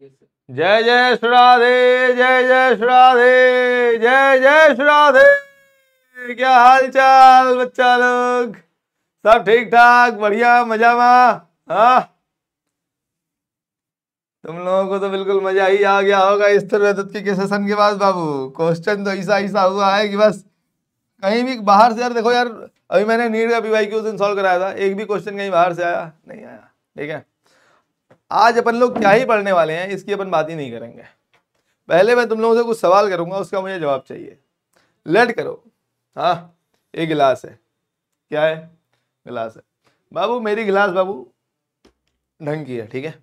जय जय श्राधे जय जय श्राधे जय जय श्राधे क्या हाल चाल बच्चा लोग सब ठीक ठाक बढ़िया मजा मा हाँ? तुम लोगों को तो बिल्कुल मजा ही आ गया होगा इस तरह के सेशन के बाद बाबू क्वेश्चन तो ऐसा ऐसा हुआ है कि बस कहीं भी बाहर से यार देखो यार अभी मैंने नीट का बीवाई वाई दिन सॉल्व कराया था एक भी क्वेश्चन कहीं बाहर से आया नहीं आया ठीक है आज अपन लोग क्या ही पढ़ने वाले हैं इसकी अपन बात ही नहीं करेंगे पहले मैं तुम लोगों से कुछ सवाल करूंगा उसका मुझे जवाब चाहिए लेट करो हाँ ये गिलास है क्या है गिलास है बाबू मेरी गिलास बाबू ढंग की है ठीक है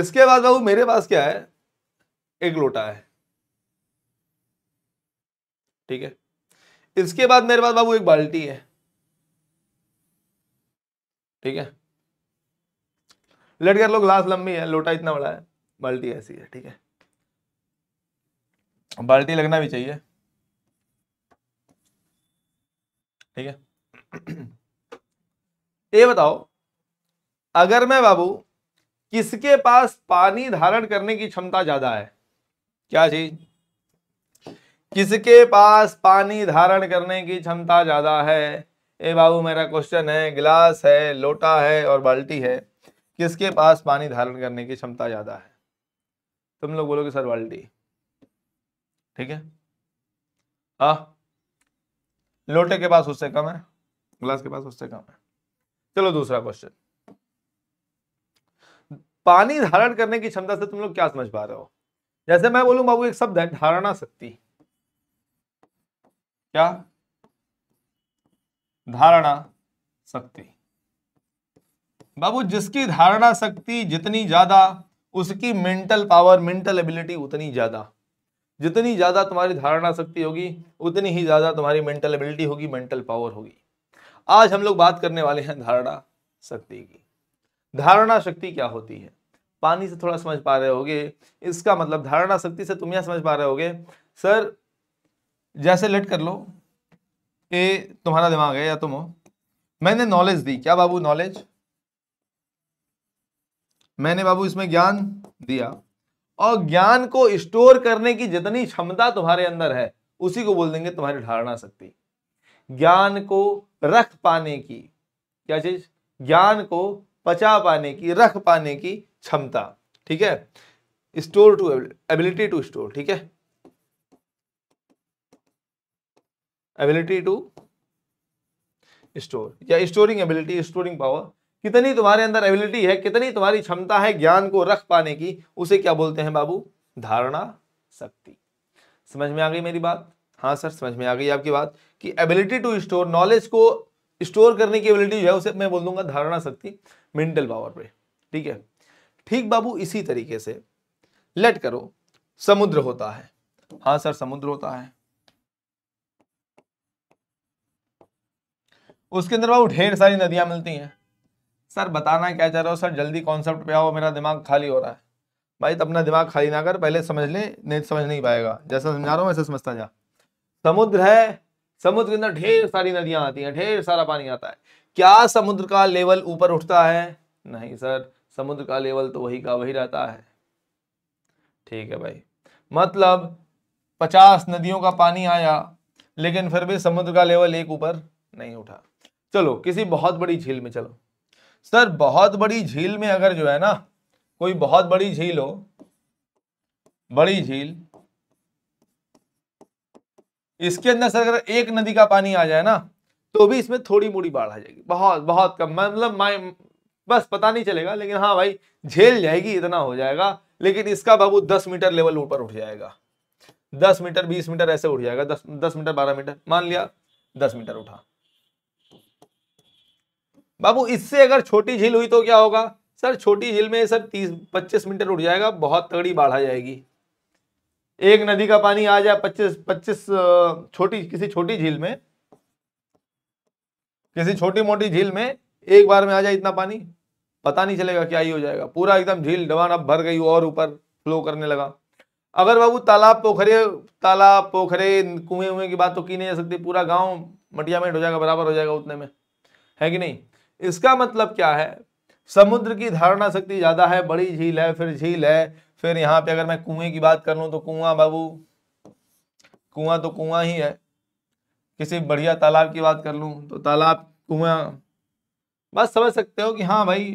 इसके बाद बाबू मेरे पास क्या है एक लोटा है ठीक है इसके बाद मेरे पास बाबू एक बाल्टी है ठीक है लेट कर लो ग्लास लंबी है लोटा इतना बड़ा है बाल्टी ऐसी है ठीक है बाल्टी लगना भी चाहिए ठीक है ये बताओ अगर मैं बाबू किसके पास पानी धारण करने की क्षमता ज्यादा है क्या चीज किसके पास पानी धारण करने की क्षमता ज्यादा है ए बाबू मेरा क्वेश्चन है गिलास है लोटा है और बाल्टी है किसके पास पानी धारण करने की क्षमता ज्यादा है तुम लोग बोलोगे सर बाल्टी ठीक है आ लोटे के पास उससे कम है ग्लास के पास उससे कम है चलो दूसरा क्वेश्चन पानी धारण करने की क्षमता से तुम लोग क्या समझ पा रहे हो जैसे मैं बोलूं बाबू एक शब्द है धारणा शक्ति क्या धारणा शक्ति बाबू जिसकी धारणा शक्ति जितनी ज्यादा उसकी मेंटल पावर मेंटल एबिलिटी उतनी ज्यादा जितनी ज्यादा तुम्हारी धारणा शक्ति होगी उतनी ही ज्यादा तुम्हारी मेंटल एबिलिटी होगी मेंटल पावर होगी आज हम लोग बात करने वाले हैं धारणा शक्ति की धारणा शक्ति क्या होती है पानी से थोड़ा समझ पा रहे होगे इसका मतलब धारणा शक्ति से तुम यह समझ पा रहे होगे सर जैसे लेट कर लो ये तुम्हारा दिमाग है या तुम हो मैंने नॉलेज दी क्या बाबू नॉलेज मैंने बाबू इसमें ज्ञान दिया और ज्ञान को स्टोर करने की जितनी क्षमता तुम्हारे अंदर है उसी को बोल देंगे तुम्हारी धारणा शक्ति ज्ञान को रख पाने की क्या चीज ज्ञान को पचा पाने की रख पाने की क्षमता ठीक है store to ability to store ठीक है एबिलिटी टू स्टोर या स्टोरिंग एबिलिटी स्टोरिंग पावर कितनी तुम्हारे अंदर एबिलिटी है कितनी तुम्हारी क्षमता है ज्ञान को रख पाने की उसे क्या बोलते हैं बाबू धारणा शक्ति समझ में आ गई मेरी बात हाँ सर समझ में आ गई आपकी बात कि एबिलिटी टू स्टोर नॉलेज को स्टोर करने की एबिलिटी जो है उसे मैं बोल दूंगा धारणा शक्ति मेंटल पावर पे ठीक है ठीक बाबू इसी तरीके से लेट करो समुद्र होता है हाँ सर समुद्र होता है उसके अंदर बाबू ढेर सारी नदियां मिलती हैं सर बताना क्या चाह रहे हो सर जल्दी कॉन्सेप्ट पे आओ मेरा दिमाग खाली हो रहा है भाई तो अपना दिमाग खाली ना कर पहले समझ ले नहीं तो समझ नहीं पाएगा जैसा समझा रहा हूँ वैसे समझता जा समुद्र है समुद्र के अंदर ढेर सारी नदियां आती हैं ढेर सारा पानी आता है क्या समुद्र का लेवल ऊपर उठता है नहीं सर समुद्र का लेवल तो वही का वही रहता है ठीक है भाई मतलब पचास नदियों का पानी आया लेकिन फिर भी समुद्र का लेवल एक ऊपर नहीं उठा चलो किसी बहुत बड़ी झील में चलो सर बहुत बड़ी झील में अगर जो है ना कोई बहुत बड़ी झील हो बड़ी झील इसके अंदर सर अगर एक नदी का पानी आ जाए ना तो भी इसमें थोड़ी मोड़ी बाढ़ आ जाएगी बहुत बहुत कम मतलब बस पता नहीं चलेगा लेकिन हाँ भाई झेल जाएगी इतना हो जाएगा लेकिन इसका बाबू दस मीटर लेवल ऊपर उठ जाएगा दस मीटर बीस मीटर ऐसे उठ जाएगा दस दस मीटर बारह मीटर मान लिया दस मीटर उठा बाबू इससे अगर छोटी झील हुई तो क्या होगा सर छोटी झील में सर तीस पच्चीस मीटर उठ जाएगा बहुत तगड़ी बाढ़ आ जाएगी एक नदी का पानी आ जाए पच्चीस पच्चीस छोटी किसी छोटी झील में किसी छोटी मोटी झील में एक बार में आ जाए इतना पानी पता नहीं चलेगा क्या ही हो जाएगा पूरा एकदम झील डबान अब भर गई और ऊपर फ्लो करने लगा अगर बाबू तालाब पोखरे तालाब पोखरे कुएं उएं की बात तो की नहीं जा सकती पूरा गांव में हो जाएगा बराबर हो जाएगा उतने में है कि नहीं इसका मतलब क्या है समुद्र की धारणा शक्ति ज़्यादा है बड़ी झील है फिर झील है फिर यहाँ पे अगर मैं कुएं की बात कर लू तो कुआं बाबू कुआं तो कुआं ही है किसी बढ़िया तालाब की बात कर लू तो तालाब कुआ बस समझ सकते हो कि हाँ भाई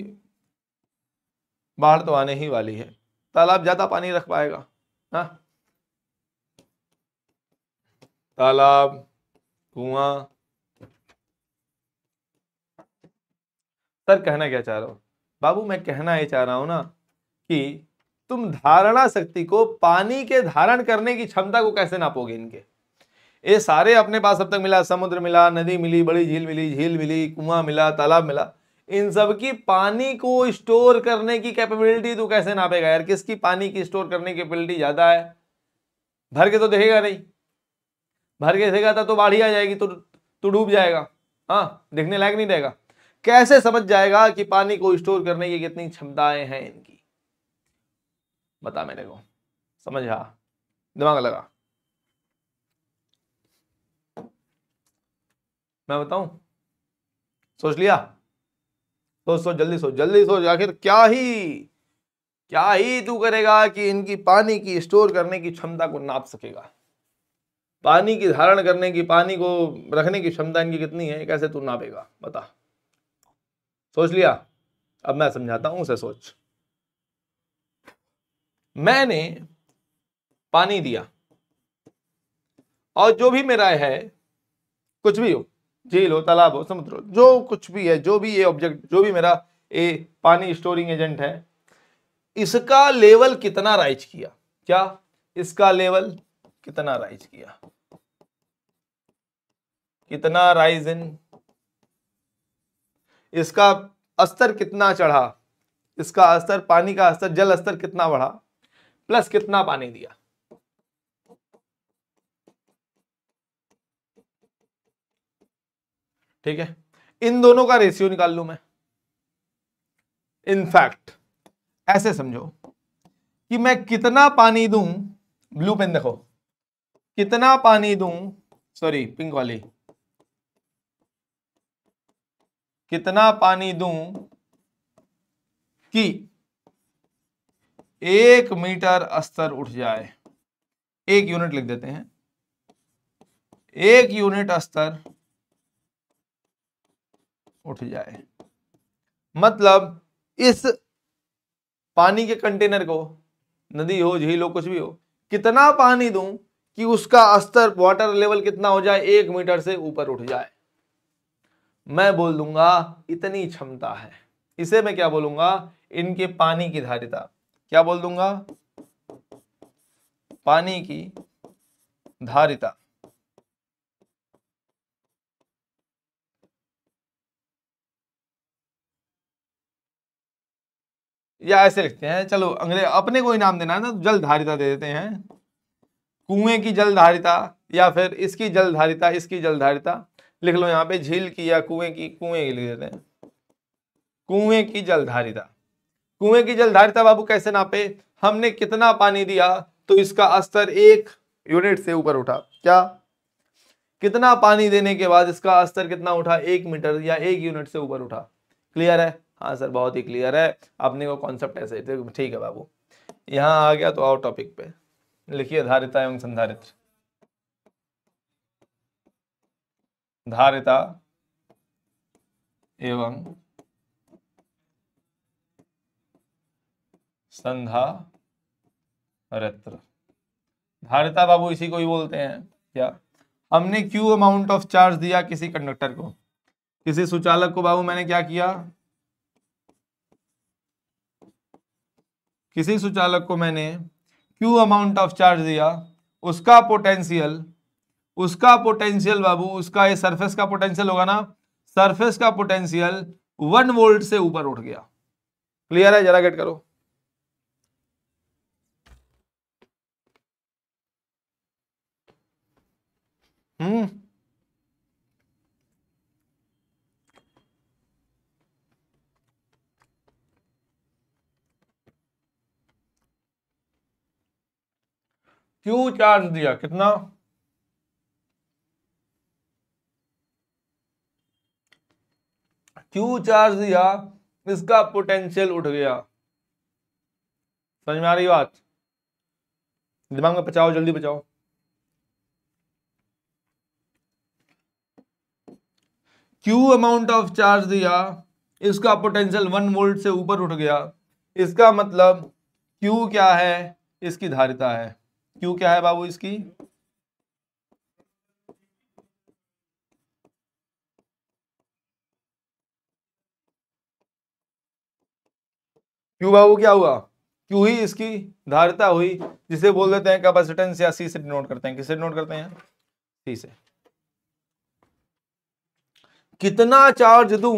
बाढ़ तो आने ही वाली है तालाब ज़्यादा पानी रख पाएगा हा? तालाब कुआं सर कहना क्या चाह रहा हूँ बाबू मैं कहना ये चाह रहा हूँ ना कि तुम धारणा शक्ति को पानी के धारण करने की क्षमता को कैसे नापोगे इनके ये सारे अपने पास अब तक मिला समुद्र मिला नदी मिली बड़ी झील मिली झील मिली कुआं मिला तालाब मिला इन सब की पानी को स्टोर करने की कैपेबिलिटी तो कैसे नापेगा यार किसकी पानी की स्टोर करने की कैपेबिलिटी ज़्यादा है भर के तो देखेगा नहीं भर के देखेगा था तो, तो बाढ़ी आ जाएगी तो तो डूब जाएगा हाँ देखने लायक नहीं रहेगा कैसे समझ जाएगा कि पानी को स्टोर करने की कितनी क्षमताएं हैं इनकी बता मेरे को समझा दिमाग लगा मैं बताऊं सोच लिया सोच सोच जल्दी सोच जल्दी सोच आखिर क्या ही क्या ही तू करेगा कि इनकी पानी की स्टोर करने की क्षमता को नाप सकेगा पानी की धारण करने की पानी को रखने की क्षमता इनकी कितनी है कैसे तू नापेगा बता सोच लिया अब मैं समझाता हूं उसे सोच मैंने पानी दिया और जो भी मेरा है कुछ भी हो झील हो तालाब हो समुद्र हो जो कुछ भी है जो भी ये ऑब्जेक्ट जो भी मेरा ये पानी स्टोरिंग एजेंट है इसका लेवल कितना राइज किया क्या इसका लेवल कितना राइज किया कितना राइज इन इसका स्तर कितना चढ़ा इसका स्तर पानी का स्तर जल स्तर कितना बढ़ा प्लस कितना पानी दिया ठीक है इन दोनों का रेशियो निकाल लू मैं इनफैक्ट ऐसे समझो कि मैं कितना पानी दूं ब्लू पेन देखो कितना पानी दूं सॉरी पिंक वाली कितना पानी दूं कि एक मीटर स्तर उठ जाए एक यूनिट लिख देते हैं एक यूनिट स्तर उठ जाए मतलब इस पानी के कंटेनर को नदी हो झील हो कुछ भी हो कितना पानी दूं कि उसका स्तर वाटर लेवल कितना हो जाए एक मीटर से ऊपर उठ जाए मैं बोल दूंगा इतनी क्षमता है इसे मैं क्या बोलूंगा इनके पानी की धारिता क्या बोल दूंगा पानी की धारिता या ऐसे लिखते हैं चलो अंग्रेज अपने को इनाम देना है ना जल धारिता दे देते हैं कुएं की जल धारिता या फिर इसकी जल धारिता इसकी जल धारिता लिख लो यहाँ पे झील की या कुएं की कुएं लिख देते हैं कुएं की जलधारिता कुएं की जलधारिता बाबू कैसे नापे हमने कितना पानी दिया तो इसका स्तर एक यूनिट से ऊपर उठा क्या कितना पानी देने के बाद इसका स्तर कितना उठा एक मीटर या एक यूनिट से ऊपर उठा क्लियर है हाँ सर बहुत ही क्लियर है अपने को कॉन्सेप्ट ऐसे ठीक है बाबू यहाँ आ गया तो आओ टॉपिक पे लिखिए धारिता एवं संधारित्र धारिता एवं संधा रत्र धारिता बाबू इसी को ही बोलते हैं क्या हमने क्यू अमाउंट ऑफ चार्ज दिया किसी कंडक्टर को किसी सुचालक को बाबू मैंने क्या किया किसी सुचालक को मैंने क्यू अमाउंट ऑफ चार्ज दिया उसका पोटेंशियल उसका पोटेंशियल बाबू उसका ये सरफेस का पोटेंशियल होगा ना सरफेस का पोटेंशियल वन वोल्ट से ऊपर उठ गया क्लियर है जरा गेट करो हम्म क्यू चार्ज दिया कितना क्यू चार्ज दिया इसका पोटेंशियल उठ गया समझ में आ रही बात दिमाग में बचाओ जल्दी बचाओ क्यू अमाउंट ऑफ चार्ज दिया इसका पोटेंशियल वन वोल्ट से ऊपर उठ गया इसका मतलब क्यू क्या है इसकी धारिता है क्यू क्या है बाबू इसकी क्यू बाबू क्या हुआ क्यू ही इसकी धारिता हुई जिसे बोल देते हैं कैपेसिटेंस या सी से डिनोट करते हैं किससे डिनोट करते हैं सी से कितना चार्ज दूं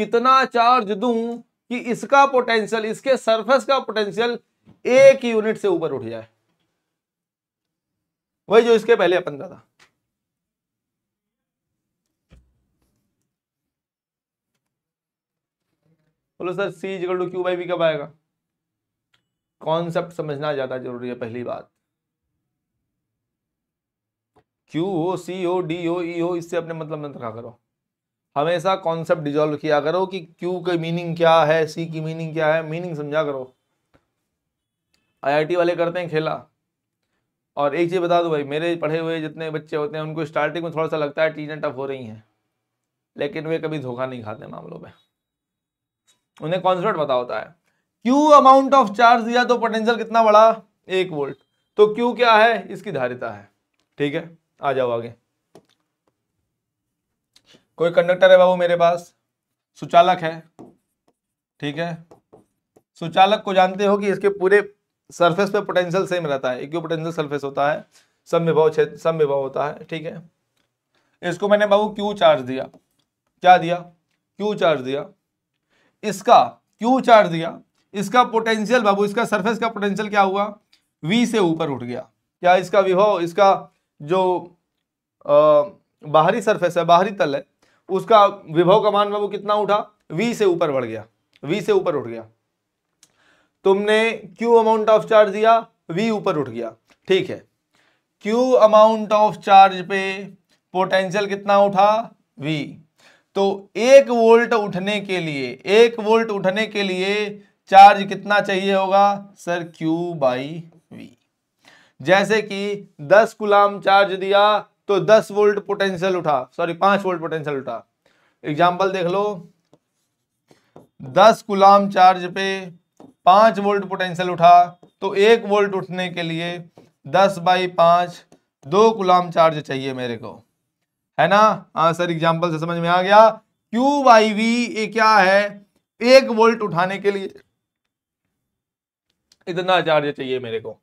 कितना चार्ज दूं कि इसका पोटेंशियल इसके सरफेस का पोटेंशियल एक यूनिट से ऊपर उठ जाए वही जो इसके पहले अपन का था बोलो sir C is equal to Q by V कब आएगा कॉन्सेप्ट समझना ज़्यादा जरूरी है पहली बात क्यू हो सी हो डी हो ई e हो इससे अपने मतलब मत रखा करो हमेशा कॉन्सेप्ट डिजॉल्व किया करो कि क्यू की मीनिंग क्या है सी की मीनिंग क्या है मीनिंग समझा करो आईआईटी वाले करते हैं खेला और एक चीज़ बता दो भाई मेरे पढ़े हुए जितने बच्चे होते हैं उनको स्टार्टिंग में थोड़ा सा लगता है चीज़ें टफ हो रही हैं लेकिन वे कभी धोखा नहीं खाते मामलों में उन्हें कॉन्स्टेंट पता होता है क्यू अमाउंट ऑफ चार्ज दिया तो पोटेंशियल कितना बड़ा एक वोल्ट तो क्यू क्या है इसकी धारिता है ठीक है आ जाओ आगे कोई कंडक्टर है बाबू मेरे पास सुचालक है ठीक है सुचालक को जानते हो कि इसके पूरे सरफेस पे पोटेंशियल सेम रहता है इक्वी पोटेंशियल सरफेस होता है समविभव क्षेत्र समविभव होता है ठीक है इसको मैंने बाबू क्यू चार्ज दिया क्या दिया क्यू चार्ज दिया इसका क्यू चार्ज दिया इसका पोटेंशियल बाबू इसका सरफेस का पोटेंशियल क्या हुआ वी से ऊपर उठ गया क्या इसका विभव इसका जो आ, बाहरी सरफेस है बाहरी तल है उसका विभव का मान बाबू कितना उठा वी से ऊपर बढ़ गया वी से ऊपर उठ गया तुमने क्यू अमाउंट ऑफ चार्ज दिया वी ऊपर उठ गया ठीक है क्यू अमाउंट ऑफ चार्ज पे पोटेंशियल कितना उठा वी तो एक वोल्ट उठने के लिए एक वोल्ट उठने के लिए चार्ज कितना चाहिए होगा सर क्यू बाई वी जैसे कि 10 गुलाम चार्ज दिया तो 10 वोल्ट पोटेंशियल उठा सॉरी 5 वोल्ट पोटेंशियल उठा एग्जांपल देख लो 10 गुलाम चार्ज पे 5 वोल्ट पोटेंशियल उठा तो एक वोल्ट उठने के लिए 10 बाई पांच दो गुलाम चार्ज चाहिए मेरे को है ना आ, हाँ, सर एग्जाम्पल से समझ में आ गया क्यू बाई वी ये क्या है एक वोल्ट उठाने के लिए इतना चार्ज चाहिए मेरे को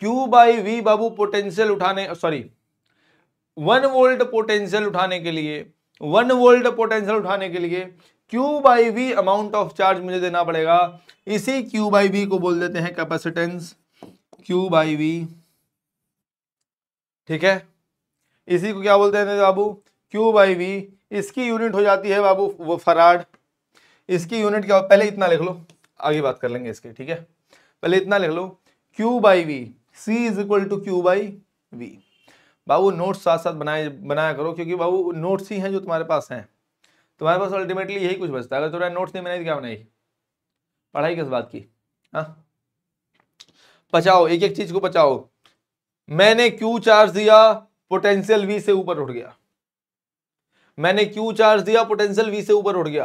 क्यू बाई वी बाबू पोटेंशियल उठाने सॉरी वन वोल्ट पोटेंशियल उठाने के लिए वन वोल्ट पोटेंशियल उठाने के लिए Q by V amount of charge मुझे देना पड़ेगा इसी क्यू बाई वी को बोल देते हैं कैपेसिटेंस क्यू बाई वी ठीक है इसी को क्या बोलते हैं बाबू क्यू बाई वी इसकी यूनिट हो जाती है बाबू वो फराड इसकी यूनिट क्या हो? पहले इतना लिख लो आगे बात कर लेंगे इसके ठीक है पहले इतना लिख लो Q by V C is equal to Q by V बाबू नोट्स साथ साथ बनाए बनाया करो क्योंकि बाबू नोट्स ही हैं जो तुम्हारे पास हैं तुम्हारे पास अल्टीमेटली यही कुछ बचता है अगर तुम्हारे नोट्स नहीं बनाई तो क्या बनाई पढ़ाई किस बात की हाँ बचाओ एक एक चीज को बचाओ मैंने क्यू चार्ज दिया पोटेंशियल वी से ऊपर उठ गया मैंने क्यू चार्ज दिया पोटेंशियल वी से ऊपर उठ गया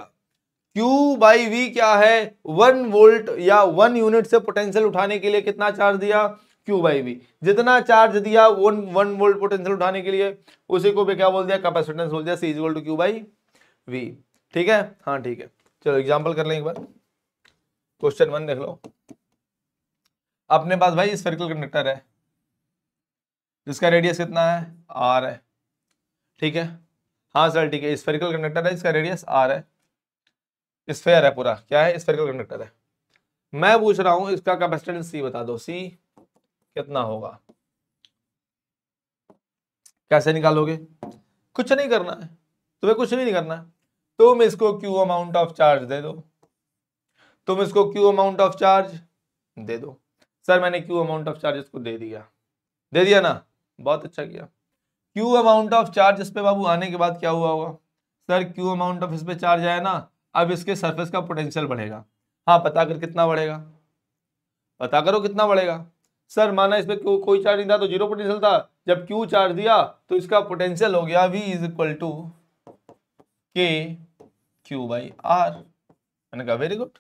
क्यू बाई वी क्या है वन वोल्ट या वन यूनिट से पोटेंशियल उठाने के लिए कितना चार्ज दिया क्यू बाई वी जितना चार्ज दिया वन वन वोल्ट पोटेंशियल उठाने के लिए उसी को भी क्या बोल दिया कैपेसिटेंस बोल दिया C is to Q by V ठीक है हाँ ठीक है चलो एग्जाम्पल कर लें एक बार क्वेश्चन वन देख लो अपने पास भाई स्फेरिकल कंडक्टर है इसका रेडियस कितना है आर है ठीक है हाँ सर ठीक है स्फेरिकल कंडक्टर है इसका रेडियस आर है स्फेयर है पूरा क्या है स्फेरिकल कंडक्टर है मैं पूछ रहा हूं इसका कैपेसिटेंस सी बता दो सी कितना होगा कैसे निकालोगे कुछ नहीं करना है तुम्हें कुछ नहीं करना है तुम इसको क्यू अमाउंट ऑफ चार्ज दे दो तुम इसको क्यू अमाउंट ऑफ चार्ज दे दो सर मैंने क्यू अमाउंट ऑफ चार्जेस को दे दिया दे दिया ना बहुत अच्छा किया क्यू अमाउंट ऑफ चार्ज इस पे बाबू आने के बाद क्या हुआ होगा सर क्यू अमाउंट ऑफ इस पे चार्ज आया ना अब इसके सरफेस का पोटेंशियल बढ़ेगा हाँ पता कर कितना बढ़ेगा पता करो कितना बढ़ेगा सर माना इस पर को, कोई चार्ज नहीं था तो जीरो पोटेंशियल था जब क्यू चार्ज दिया तो इसका पोटेंशियल हो गया V is equal to K Q by R मैंने कहा वेरी गुड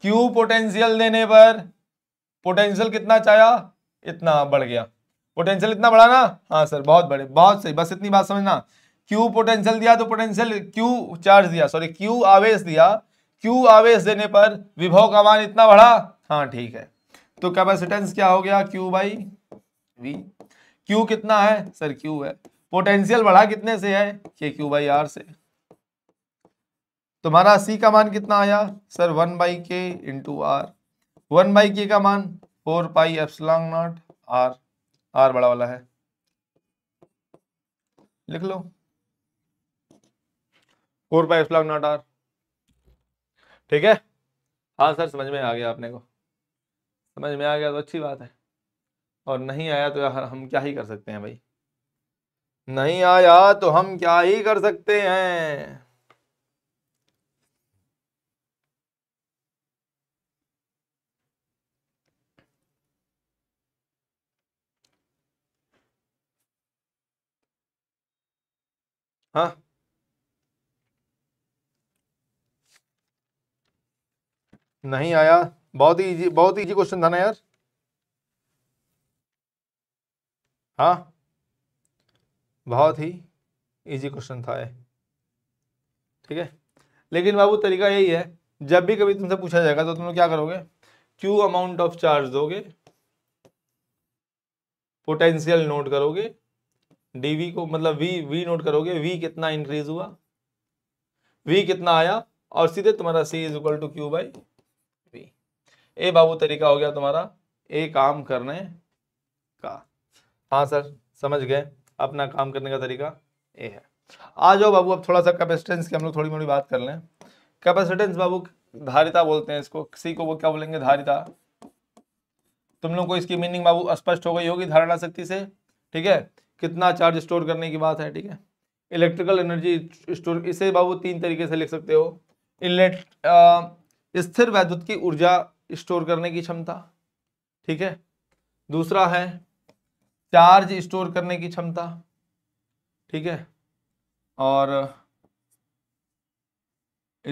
क्यू पोटेंशियल देने पर पोटेंशियल कितना चाहिए इतना बढ़ गया पोटेंशियल इतना बढ़ा ना हाँ सर बहुत बड़े बहुत सही बस इतनी बात समझना क्यू पोटेंशियल दिया तो पोटेंशियल क्यू चार्ज दिया सॉरी क्यू आवेश दिया क्यू आवेश देने पर विभव का मान इतना बढ़ा हाँ ठीक है तो कैपेसिटेंस क्या हो गया क्यू बाई वी क्यू कितना है सर क्यू है पोटेंशियल बढ़ा कितने से है के क्यू बाई आर से तुम्हारा सी का मान कितना आया sir one by K into R one by K का मान four pi epsilon naught R R बड़ा वाला है लिख लो four pi epsilon naught R ठीक है हाँ सर समझ में आ गया आपने को समझ में आ गया तो अच्छी बात है और नहीं आया तो हम क्या ही कर सकते हैं भाई नहीं आया तो हम क्या ही कर सकते हैं हाँ नहीं आया बहुत ही इजी बहुत ही इजी क्वेश्चन था ना यार हाँ बहुत ही इजी क्वेश्चन था ये ठीक है लेकिन बाबू तरीका यही है जब भी कभी तुमसे पूछा जाएगा तो तुम लोग क्या करोगे क्यू अमाउंट ऑफ चार्ज दोगे पोटेंशियल नोट करोगे डीवी को मतलब वी वी नोट करोगे वी कितना इंक्रीज हुआ वी कितना आया और सीधे तुम्हारा C is equal to Q by V ए बाबू तरीका हो गया तुम्हारा ए काम करने का हाँ सर समझ गए अपना काम करने का तरीका ए है आ जाओ बाबू अब थोड़ा सा कैपेसिटेंस की हम लोग थोड़ी मोड़ी बात कर लें कैपेसिटेंस बाबू धारिता बोलते हैं इसको किसी को वो क्या बोलेंगे धारिता तुम लोग को इसकी मीनिंग बाबू स्पष्ट हो गई होगी धारणा शक्ति से ठीक है कितना चार्ज स्टोर करने की बात है ठीक है इलेक्ट्रिकल एनर्जी स्टोर इसे बाबू तीन तरीके से लिख सकते हो इनलेट स्थिर वैद्युत की ऊर्जा स्टोर करने की क्षमता ठीक है दूसरा है चार्ज स्टोर करने की क्षमता ठीक है और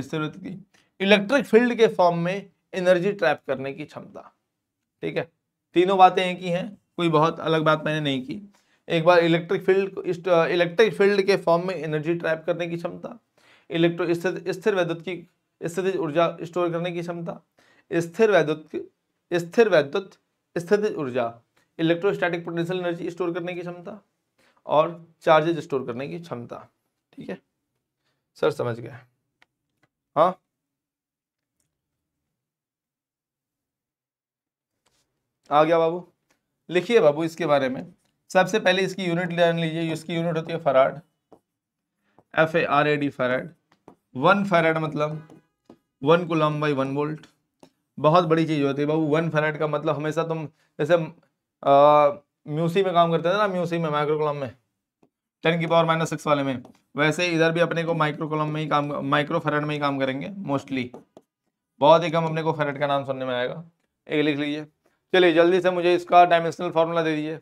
स्थिर की इलेक्ट्रिक फील्ड के फॉर्म में एनर्जी ट्रैप करने की क्षमता ठीक है तीनों बातें एक ही हैं कोई बहुत अलग बात मैंने नहीं की एक बार इलेक्ट्रिक फील्ड इलेक्ट्रिक फील्ड के फॉर्म में एनर्जी ट्रैप करने की क्षमता इलेक्ट्रो स्थिर वैद्युत की स्थिति ऊर्जा स्टोर करने की क्षमता स्थिर वैद्युत स्थिर वैद्युत स्थिति ऊर्जा इलेक्ट्रोस्टैटिक पोटेंशियल एनर्जी स्टोर करने की क्षमता और चार्जेज स्टोर करने की क्षमता ठीक है सर समझ गए हाँ आ गया बाबू लिखिए बाबू इसके बारे में सबसे पहले इसकी यूनिट जान लीजिए इसकी यूनिट होती है farad F A R A D farad one farad मतलब one coulomb by one volt बहुत बड़ी चीज़ होती है बाबू वन फराड का मतलब हमेशा तुम जैसे म्यूसी में काम करते थे ना म्यूसी में माइक्रोकोलम में टेन की पावर माइनस सिक्स वाले में वैसे इधर भी अपने को माइक्रोकोलम में ही काम माइक्रो फराड में ही काम करेंगे मोस्टली बहुत ही कम अपने को फराड का नाम सुनने में आएगा एक लिख लीजिए चलिए जल्दी से मुझे इसका डायमेंशनल फार्मूला दे दीजिए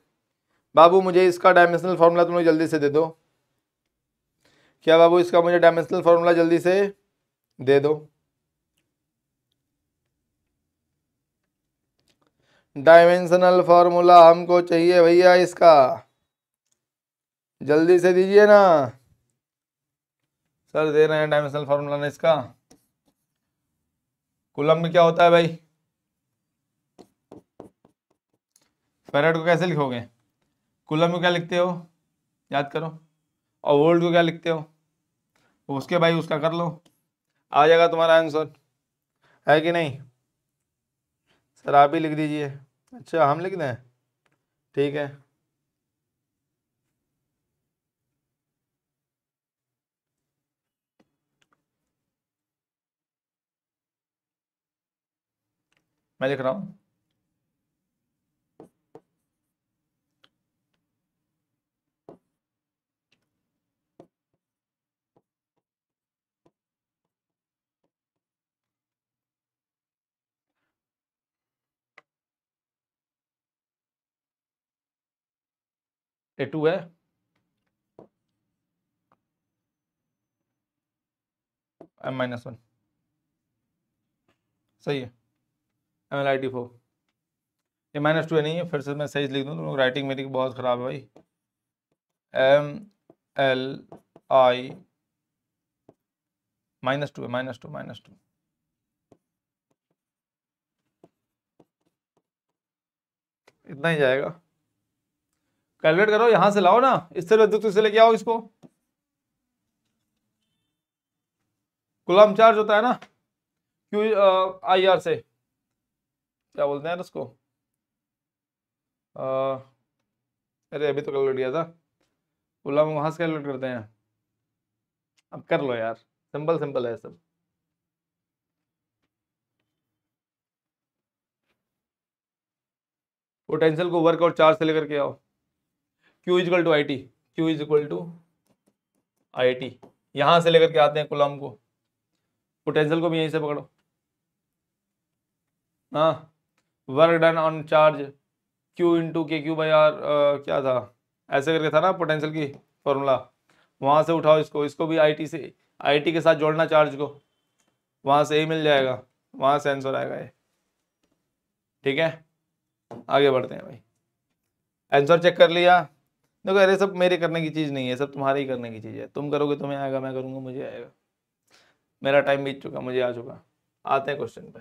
बाबू मुझे इसका डायमेंशनल फार्मूला तुम लोग जल्दी से दे दो क्या बाबू इसका मुझे डायमेंशनल फार्मूला जल्दी से दे दो डायमेंशनल फार्मूला हमको चाहिए भैया इसका जल्दी से दीजिए ना सर दे रहे हैं डायमेंशनल फार्मूला ना इसका कुलम में क्या होता है भाई फेरेट को कैसे लिखोगे कुलम को क्या लिखते हो याद करो और वोल्ट को क्या लिखते हो उसके भाई उसका कर लो आ जाएगा तुम्हारा आंसर है कि नहीं सर आप ही लिख दीजिए अच्छा हम लिख दें ठीक है मैं लिख रहा हूँ ए टू है एम माइनस वन सही है M L I T four ये माइनस टू है नहीं है फिर से मैं सही लिख दूँ तो राइटिंग मेरी बहुत ख़राब है भाई M L I minus two है माइनस टू माइनस टू इतना ही जाएगा कैलकुलेट करो यहां से लाओ ना इससे रद्द से लेके आओ इसको गुलाम चार्ज होता है ना क्यू आई आर से क्या बोलते हैं उसको uh, अरे अभी तो कैलकुलेट किया था गुलाम वहां से कैलकुलेट करते हैं अब कर लो यार सिंपल सिंपल है सब पोटेंशियल को वर्क और चार्ज से लेकर के आओ Q is equal to I T Q is equal to I T यहां से लेकर के आते हैं कुलम को पोटेंशियल को भी यहीं से पकड़ो हाँ work done on charge Q into K Q by R क्या था ऐसे करके था ना पोटेंशियल की फॉर्मूला वहाँ से उठाओ इसको इसको भी टी से टी के साथ जोड़ना चार्ज को वहाँ से ही मिल जाएगा वहाँ से आंसर आएगा ये ठीक है आगे बढ़ते हैं भाई आंसर चेक कर लिया देखो अरे सब मेरे करने की चीज़ नहीं है सब तुम्हारे ही करने की चीज़ है तुम करोगे तुम्हें आएगा मैं करूँगा मुझे आएगा मेरा टाइम बीत चुका मुझे आ चुका आते हैं क्वेश्चन पे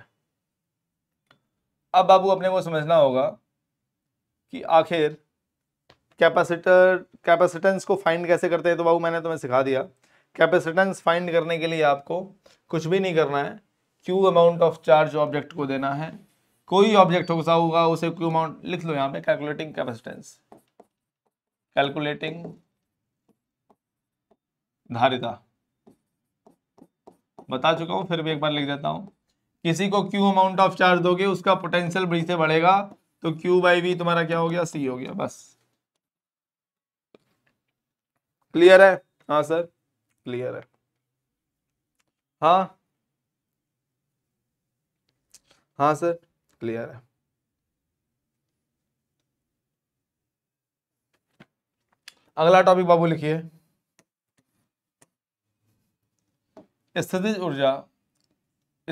अब बाबू अपने को समझना होगा कि आखिर कैपेसिटर कैपेसिटेंस को फाइंड कैसे करते हैं तो बाबू मैंने तुम्हें सिखा दिया कैपेसिटेंस फाइंड करने के लिए आपको कुछ भी नहीं करना है Q amount of charge object को देना है कोई ऑब्जेक्ट होगा उसे क्यू अमाउंट लिख लो यहाँ पे कैलकुलेटिंग कैपेसिटेंस कैलकुलेटिंग धारिता बता चुका हूं फिर भी एक बार लिख देता हूं किसी को क्यू अमाउंट ऑफ चार्ज दोगे उसका पोटेंशियल बी से बढ़ेगा तो क्यू बाई वी तुम्हारा क्या हो गया सी हो गया बस क्लियर है हाँ सर क्लियर है हाँ हाँ सर क्लियर है अगला टॉपिक बाबू लिखिए स्थितिज ऊर्जा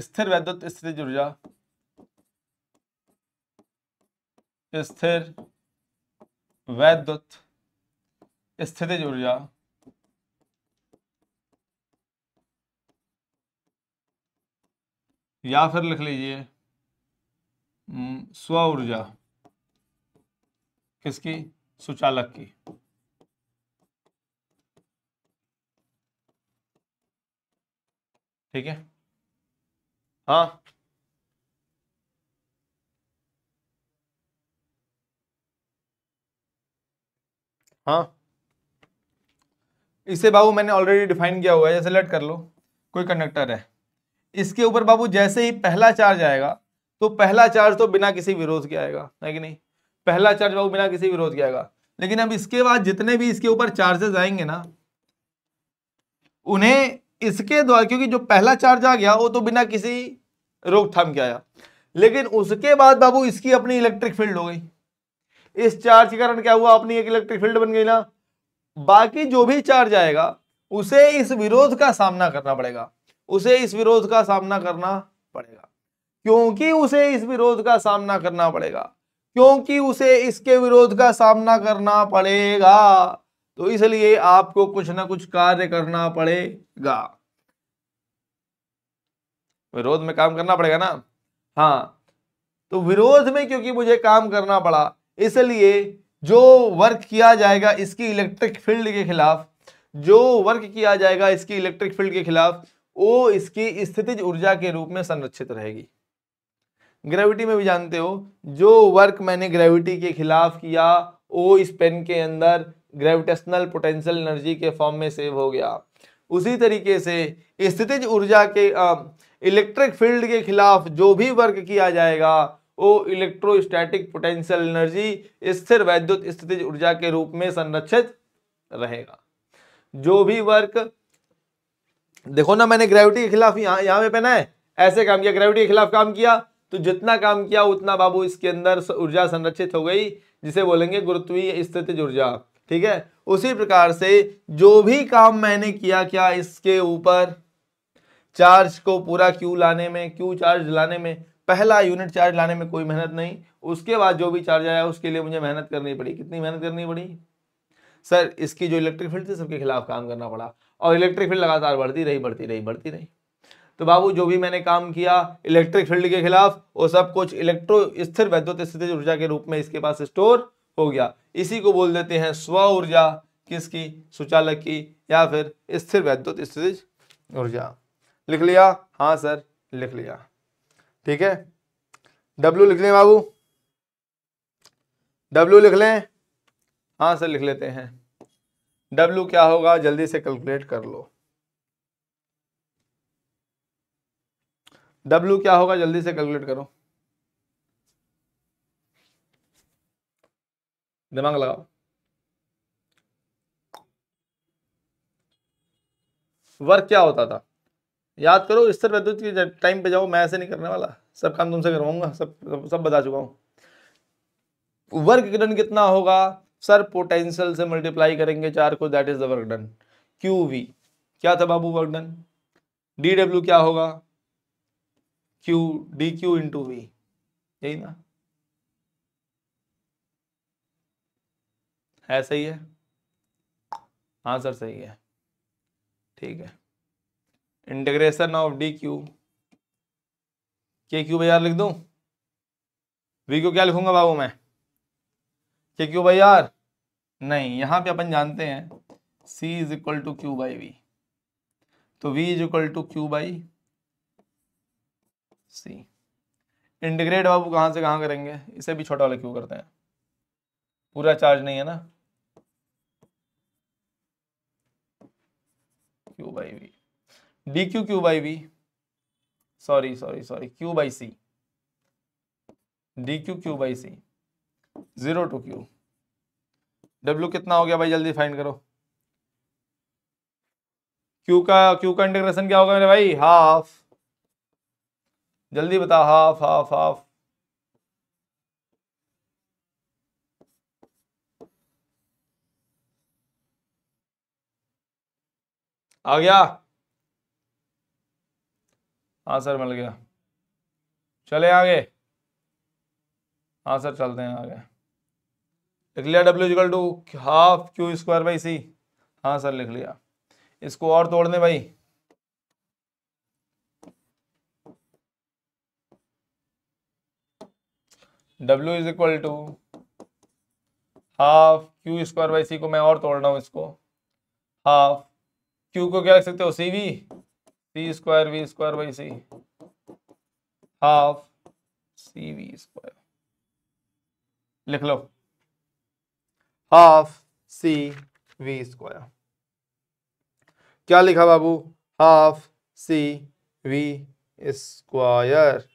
स्थिर वैद्युत स्थितिज ऊर्जा स्थिर वैद्युत स्थितिज ऊर्जा या फिर लिख लीजिए स्व ऊर्जा किसकी सुचालक की ठीक है हाँ हाँ इसे बाबू मैंने ऑलरेडी डिफाइन किया हुआ है जैसे लेट कर लो कोई कंडक्टर है इसके ऊपर बाबू जैसे ही पहला चार्ज आएगा तो पहला चार्ज तो बिना किसी विरोध के आएगा है कि नहीं पहला चार्ज बाबू बिना किसी विरोध के आएगा लेकिन अब इसके बाद जितने भी इसके ऊपर चार्जेस आएंगे ना उन्हें इसके द्वारा क्योंकि जो पहला चार्ज आ गया वो तो बिना किसी रोकथाम के आया लेकिन उसके बाद बाबू इसकी अपनी इलेक्ट्रिक फील्ड हो गई इस चार्ज के कारण क्या हुआ अपनी एक इलेक्ट्रिक फील्ड बन गई ना बाकी जो भी चार्ज आएगा उसे इस विरोध का सामना करना पड़ेगा उसे इस विरोध का सामना करना पड़ेगा क्योंकि उसे इस विरोध का सामना करना पड़ेगा क्योंकि उसे इसके विरोध का सामना करना पड़ेगा तो इसलिए आपको कुछ ना कुछ कार्य करना पड़ेगा विरोध में काम करना पड़ेगा ना हाँ तो विरोध में क्योंकि मुझे काम करना पड़ा इसलिए जो वर्क किया जाएगा इसकी इलेक्ट्रिक फील्ड के खिलाफ जो वर्क किया जाएगा इसकी इलेक्ट्रिक फील्ड के खिलाफ वो इसकी स्थितिज ऊर्जा के रूप में संरक्षित रहेगी ग्रेविटी में भी जानते हो जो वर्क मैंने ग्रेविटी के खिलाफ किया वो इस पेन के अंदर ग्रेविटेशनल पोटेंशियल एनर्जी के फॉर्म में सेव हो गया उसी तरीके से स्थितिज ऊर्जा के इलेक्ट्रिक फील्ड के खिलाफ जो भी वर्क किया जाएगा वो इलेक्ट्रोस्टैटिक पोटेंशियल एनर्जी स्थिर वैद्युत स्थितिज ऊर्जा के रूप में संरक्षित रहेगा जो भी वर्क देखो ना मैंने ग्रेविटी के खिलाफ यहाँ यहाँ पे पहना है ऐसे काम किया ग्रेविटी के खिलाफ काम किया तो जितना काम किया उतना बाबू इसके अंदर ऊर्जा संरक्षित हो गई जिसे बोलेंगे गुरुत्वीय स्थितिज ऊर्जा ठीक है उसी प्रकार से जो भी काम मैंने किया क्या इसके ऊपर चार्ज को पूरा क्यू लाने में क्यू चार्ज लाने में पहला यूनिट चार्ज लाने में कोई मेहनत नहीं उसके बाद जो भी चार्ज आया उसके लिए मुझे मेहनत करनी पड़ी कितनी मेहनत करनी पड़ी सर इसकी जो इलेक्ट्रिक फील्ड थी सबके खिलाफ काम करना पड़ा और इलेक्ट्रिक फील्ड लगातार बढ़ती रही बढ़ती रही बढ़ती रही तो बाबू जो भी मैंने काम किया इलेक्ट्रिक फील्ड के खिलाफ वो सब कुछ इलेक्ट्रो स्थिर वैद्युत स्थिति ऊर्जा के रूप में इसके पास स्टोर हो गया इसी को बोल देते हैं स्व ऊर्जा किसकी सुचालक की या फिर स्थिर वैद्युत स्थिति ऊर्जा लिख लिया हाँ सर लिख लिया ठीक है डब्ल्यू लिख लें बाबू डब्ल्यू लिख लें हाँ सर लिख लेते हैं डब्ल्यू क्या होगा जल्दी से कैलकुलेट कर लो डब्ल्यू क्या होगा जल्दी से कैलकुलेट करो दिमाग लगाओ वर्क क्या होता था याद करो स्तर विद्युत की टाइम पे जाओ मैं ऐसे नहीं करने वाला सब काम तुमसे करवाऊंगा सब, सब बता चुका हूं वर्क डन कितना होगा सर पोटेंशियल से मल्टीप्लाई करेंगे चार को that is the work done Q V क्या था बाबू वर्क डन डी डब्ल्यू क्या होगा Q d Q into V यही ना है सही है हाँ सर सही है ठीक है integration of d Q K Q by R लिख दू वी क्यू क्या लिखूंगा बाबू मैं के क्यू बाई आर नहीं यहां पे अपन जानते हैं C is equal to Q by V तो V is equal to Q by C integrate बाबू कहां से कहां करेंगे इसे भी छोटा वाला क्यू करते हैं पूरा चार्ज नहीं है ना Q by V d Q Q by V sorry sorry sorry Q by C d Q Q by C zero to Q W कितना हो गया भाई जल्दी फाइंड करो क्यू का क्यू का इंटीग्रेशन क्या होगा मेरे भाई हाफ जल्दी बताओ हाफ हाफ हाफ आ गया आंसर मिल गया चले आगे आंसर चलते हैं आगे लिख लिया W is equal to half Q square by C हाँ सर लिख लिया इसको और तोड़ने भाई W is equal to half Q square by C को मैं और तोड़ रहा हूं इसको हाफ क्यू को क्या लिख सकते हो C V C square V square by C half C V square लिख लो हाफ सी वी स्क्वायर क्या लिखा बाबू हाफ सी वी स्क्वायर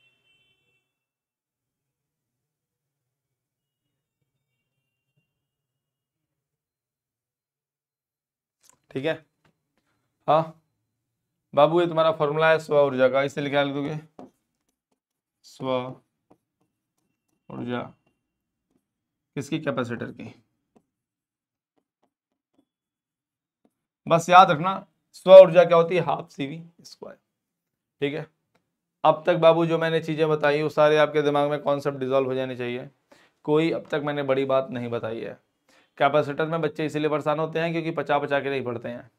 ठीक है हाँ बाबू ये तुम्हारा फॉर्मूला है स्व ऊर्जा का इसे लिखा लिख दोगे स्व ऊर्जा किसकी कैपेसिटर की बस याद रखना स्व ऊर्जा क्या होती है हाफ सी वी स्क्वायर ठीक है अब तक बाबू जो मैंने चीज़ें बताई वो सारे आपके दिमाग में कॉन्सेप्ट डिजोल्व हो जाने चाहिए कोई अब तक मैंने बड़ी बात नहीं बताई है कैपेसिटर में बच्चे इसीलिए परेशान होते हैं क्योंकि पचा पचा के नहीं पढ़ते हैं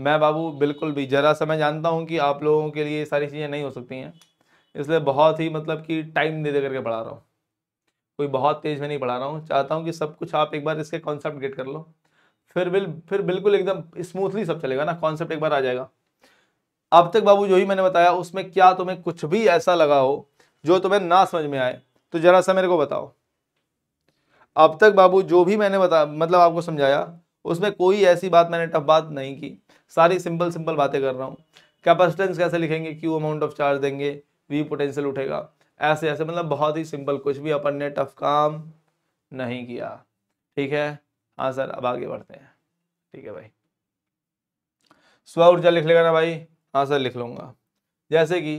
मैं बाबू बिल्कुल भी ज़रा सा मैं जानता हूँ कि आप लोगों के लिए ये सारी चीज़ें नहीं हो सकती हैं इसलिए बहुत ही मतलब कि टाइम दे दे करके पढ़ा रहा हूँ कोई बहुत तेज़ में नहीं पढ़ा रहा हूँ चाहता हूँ कि सब कुछ आप एक बार इसके कॉन्सेप्ट गेट कर लो फिर बिल फिर बिल्कुल एकदम स्मूथली सब चलेगा ना कॉन्सेप्ट एक बार आ जाएगा अब तक बाबू जो ही मैंने बताया उसमें क्या तुम्हें कुछ भी ऐसा लगा हो जो तुम्हें ना समझ में आए तो ज़रा सा मेरे को बताओ अब तक बाबू जो भी मैंने बता मतलब आपको समझाया उसमें कोई ऐसी बात मैंने टफ बात नहीं की सारी सिंपल सिंपल बातें कर रहा हूँ कैपेसिटेंस कैसे लिखेंगे क्यू अमाउंट ऑफ चार्ज देंगे वी पोटेंशियल उठेगा ऐसे ऐसे मतलब बहुत ही सिंपल कुछ भी अपन ने टफ काम नहीं किया ठीक है हाँ सर अब आगे बढ़ते हैं ठीक है भाई स्व ऊर्जा लिख लेगा ना भाई हाँ सर लिख लूंगा जैसे कि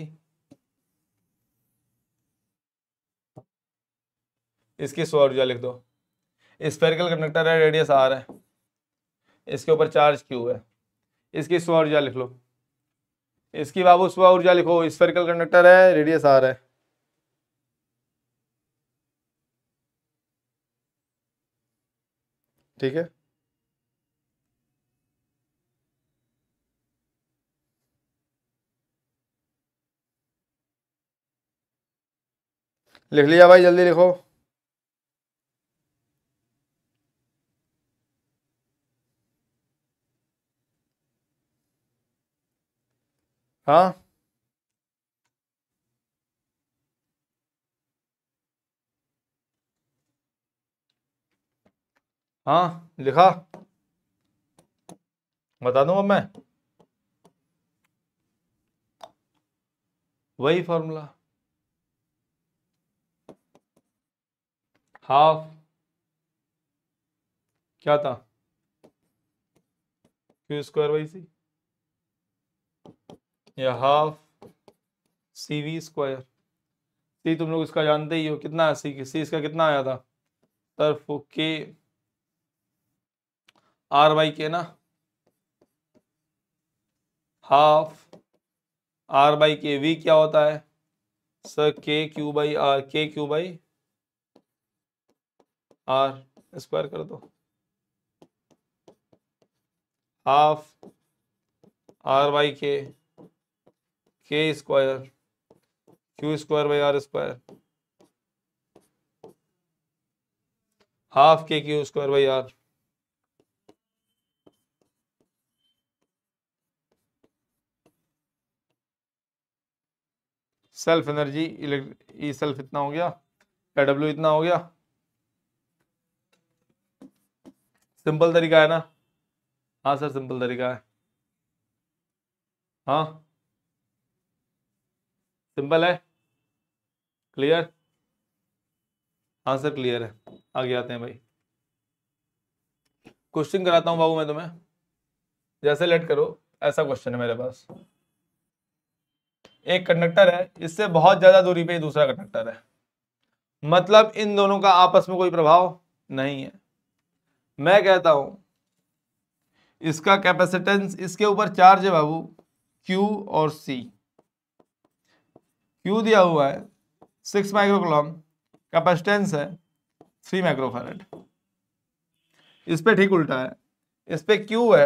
इसकी स्व ऊर्जा लिख दो स्पेरिकल कंडक्टर है रेडियस आर है इसके ऊपर चार्ज क्यू है इसकी स्व ऊर्जा लिख लो इसकी बाबू स्व ऊर्जा लिखो स्फेरिकल कंडक्टर है रेडियस आर है ठीक है लिख लिया भाई जल्दी लिखो हाँ हाँ लिखा बता दूंगा मैं वही फॉर्मूला हाफ क्या था क्यू स्क्वायर वही सी या half C V square C तुम लोग इसका जानते ही हो कितना है सी सी इसका कितना आया था तरफ के आर बाई के ना half R by K V क्या होता है sir K Q by R K Q by R square कर दो half R by K K square Q square by R square half K Q square by R self energy E self इतना हो गया एडब्ल्यू इतना हो गया simple तरीका है ना हाँ सर सिंपल तरीका है हाँ सिंपल है क्लियर आंसर क्लियर है आगे आते हैं भाई क्वेश्चन कराता हूँ बाबू मैं तुम्हें जैसे लेट करो ऐसा क्वेश्चन है मेरे पास एक कंडक्टर है इससे बहुत ज्यादा दूरी पे दूसरा कंडक्टर है मतलब इन दोनों का आपस में कोई प्रभाव नहीं है मैं कहता हूं इसका कैपेसिटेंस इसके ऊपर चार्ज है बाबू Q और C क्यू दिया हुआ है सिक्स माइक्रोकोलॉम कैपेसिटेंस है थ्री माइक्रोफेरेट इस पर ठीक उल्टा है इस पर क्यू है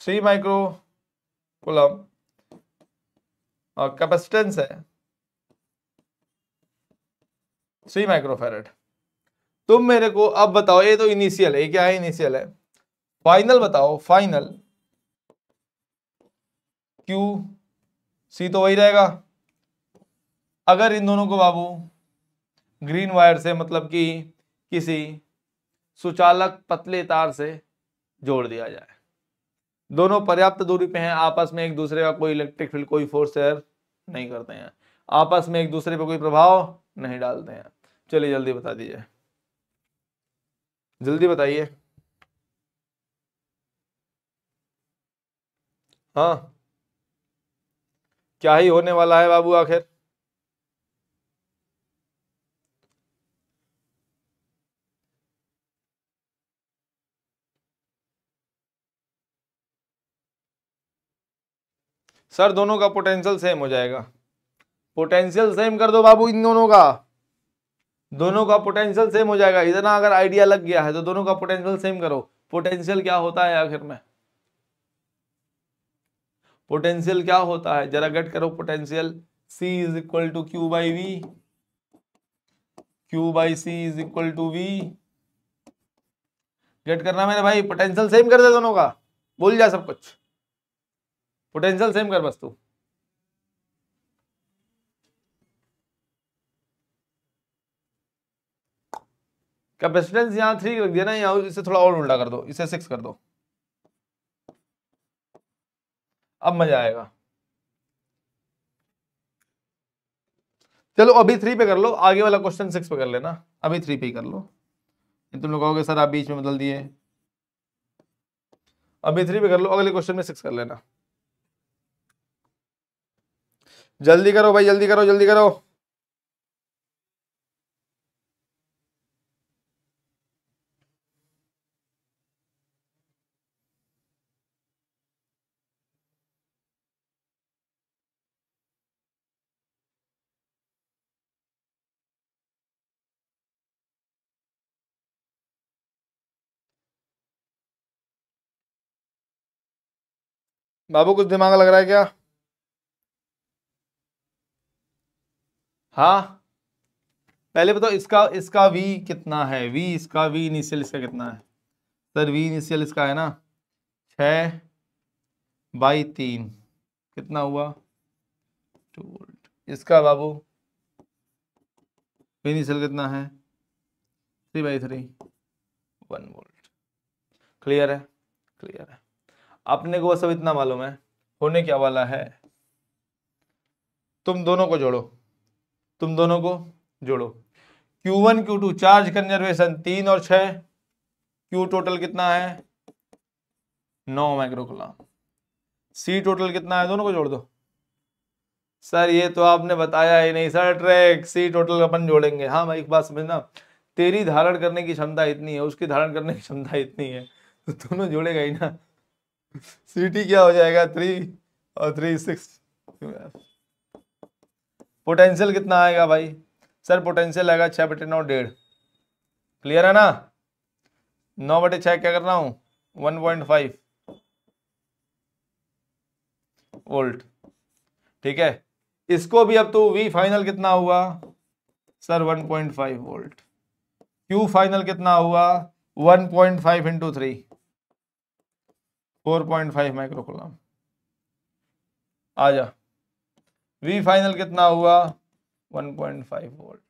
थ्री माइक्रोकुलम और कैपेसिटेंस है थ्री माइक्रोफेरेट तुम मेरे को अब बताओ ये तो इनिशियल है ये क्या है इनिशियल है फाइनल बताओ फाइनल क्यू सी तो वही रहेगा अगर इन दोनों को बाबू ग्रीन वायर से मतलब कि किसी सुचालक पतले तार से जोड़ दिया जाए दोनों पर्याप्त दूरी पे हैं आपस में एक दूसरे का कोई इलेक्ट्रिक फील्ड कोई फोर्स शेयर नहीं करते हैं आपस में एक दूसरे पर कोई प्रभाव नहीं डालते हैं चलिए जल्दी बता दीजिए जल्दी बताइए हाँ क्या ही होने वाला है बाबू आखिर सर दोनों का पोटेंशियल सेम हो जाएगा पोटेंशियल सेम कर दो बाबू इन दोनों का दोनों का पोटेंशियल सेम हो जाएगा इतना अगर आइडिया लग गया है तो दोनों का पोटेंशियल सेम करो पोटेंशियल क्या होता है आखिर में पोटेंशियल क्या होता है जरा गट करो potential C is equal to Q by V Q by C is equal to V get करना मेरे भाई पोटेंशियल सेम कर दे दोनों का बोल जा सब कुछ पोटेंशियल सेम कर बस तू कैपेसिटेंस यहां थ्री रख दिया ना यहां इसे थोड़ा और उल्टा कर दो इसे सिक्स कर दो अब मजा आएगा चलो अभी थ्री पे कर लो आगे वाला क्वेश्चन सिक्स पे कर लेना अभी थ्री पे कर लो तुम लोग कहोगे सर आप बीच में बदल दिए अभी थ्री पे कर लो अगले क्वेश्चन में सिक्स कर लेना जल्दी करो भाई जल्दी करो जल्दी करो बाबू कुछ दिमाग लग रहा है क्या हाँ पहले बताओ इसका इसका वी कितना है वी इसका वी इनिशियल इसका कितना है सर वी इनिशियल इसका है ना छ बाई तीन कितना हुआ टू वोल्ट इसका बाबू वी इनिशियल कितना है three by three one volt clear है क्लियर है अपने को वह सब इतना मालूम है होने क्या वाला है तुम दोनों को जोड़ो तुम दोनों को जोड़ो Q1 Q2 चार्ज कंजर्वेशन तीन और छह Q टोटल कितना है नौ माइक्रोकुलाम C टोटल कितना है दोनों को जोड़ दो सर ये तो आपने बताया ही नहीं सर ट्रैक C टोटल अपन जोड़ेंगे हाँ मैं एक बात समझना तेरी धारण करने की क्षमता इतनी है उसकी धारण करने की क्षमता इतनी है तो दोनों जोड़ेगा ही ना सीटी क्या हो जाएगा थ्री और थ्री सिक्स पोटेंशियल कितना आएगा भाई सर पोटेंशियल आएगा छः बटे नौ डेढ़ क्लियर है ना नौ बटे छः क्या कर रहा हूँ वन पॉइंट फाइव वोल्ट ठीक है इसको भी अब तो वी फाइनल कितना हुआ सर 1.5 वोल्ट क्यू फाइनल कितना हुआ 1.5 point five into three four point five micro coulomb आ जा वी फाइनल कितना हुआ वन पॉइंट फाइव वोल्ट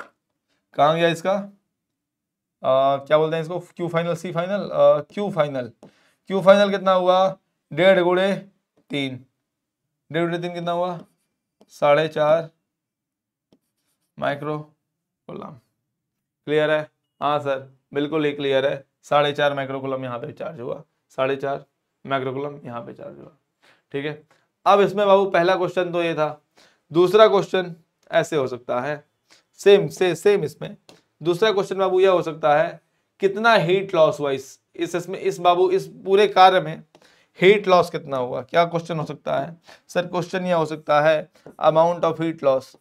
कहा गया इसका आ, क्या बोलते हैं इसको Q final C final Q final Q final कितना हुआ डेढ़ गुड़े तीन डेढ़ गुड़े तीन कितना हुआ साढ़े चार माइक्रो कोलाम क्लियर है हाँ सर बिल्कुल ही क्लियर है साढ़े चार माइक्रोकुलम यहाँ पे चार्ज हुआ साढ़े चार माइक्रोकुलम यहाँ पे चार्ज हुआ ठीक है अब इसमें बाबू पहला क्वेश्चन तो ये था दूसरा क्वेश्चन ऐसे हो सकता है सेम से सेम इसमें दूसरा क्वेश्चन बाबू यह हो सकता है कितना हीट लॉस हुआ इस इस इसमें इस बाबू इस पूरे कार्य में हीट लॉस कितना हुआ क्या क्वेश्चन हो सकता है सर क्वेश्चन यह हो सकता है amount of heat loss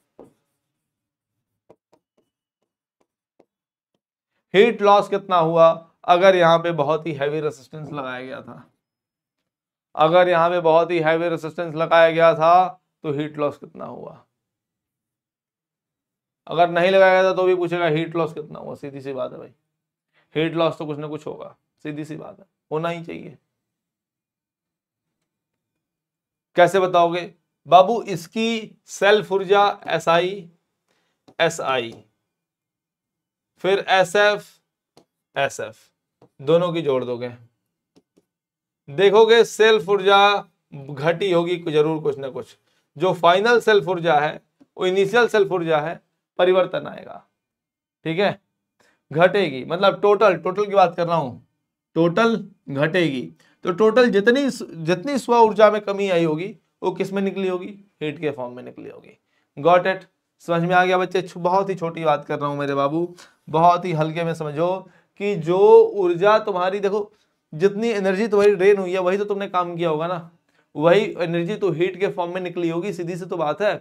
heat loss कितना हुआ अगर यहाँ पे बहुत ही हैवी रेसिस्टेंस लगाया गया था अगर यहाँ पे बहुत ही हैवी रेसिस्टेंस लगाया गया था तो हीट लॉस कितना हुआ अगर नहीं लगाया गया था तो भी पूछेगा हीट लॉस कितना हुआ सीधी सी बात है भाई हीट लॉस तो कुछ ना कुछ होगा सीधी सी बात है होना ही चाहिए कैसे बताओगे बाबू इसकी सेल्फ ऊर्जा एस आई एस आई फिर एस एफ एस एफ दोनों की जोड़ दोगे देखोगे सेल्फ ऊर्जा घटी होगी जरूर कुछ ना कुछ जो फाइनल सेल्फ ऊर्जा है वो इनिशियल सेल्फ ऊर्जा है परिवर्तन आएगा ठीक है घटेगी मतलब टोटल टोटल की बात कर रहा हूं टोटल घटेगी तो टोटल जितनी जितनी स्व ऊर्जा में कमी आई होगी वो किस में निकली होगी हीट के फॉर्म में निकली होगी गॉट एट समझ में आ गया बच्चे बहुत ही छोटी बात कर रहा हूं मेरे बाबू बहुत ही हल्के में समझो कि जो ऊर्जा तुम्हारी देखो जितनी एनर्जी तुम्हारी ड्रेन हुई है वही तो तुमने काम किया होगा ना वही एनर्जी तो हीट के फॉर्म में निकली होगी सीधी सी तो बात है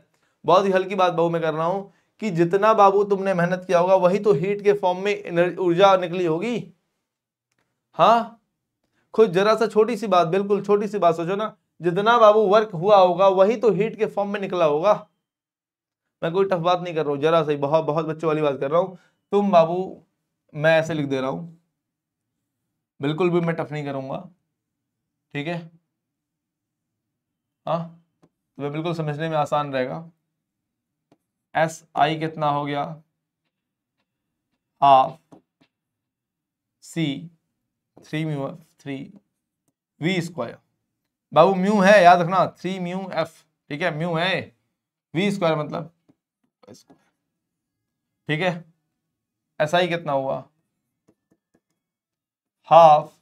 बहुत ही हल्की बात बाबू मैं कर रहा हूँ कि जितना बाबू तुमने मेहनत किया होगा वही तो हीट के फॉर्म में ऊर्जा निकली होगी हाँ खुद जरा सा छोटी सी बात बिल्कुल छोटी सी बात सोचो ना जितना बाबू वर्क हुआ होगा वही तो हीट के फॉर्म में निकला होगा मैं कोई टफ बात नहीं कर रहा हूँ जरा सही बहुत बहुत बच्चों वाली बात कर रहा हूँ तुम बाबू मैं ऐसे लिख दे रहा हूं बिल्कुल भी मैं टफ नहीं करूंगा ठीक है हाँ तो वह बिल्कुल समझने में आसान रहेगा एस आई कितना हो गया half C three mu F three V square बाबू म्यू है याद रखना थ्री म्यू एफ ठीक है म्यू है वी स्क्वायर मतलब ठीक है एस आई कितना हुआ हाफ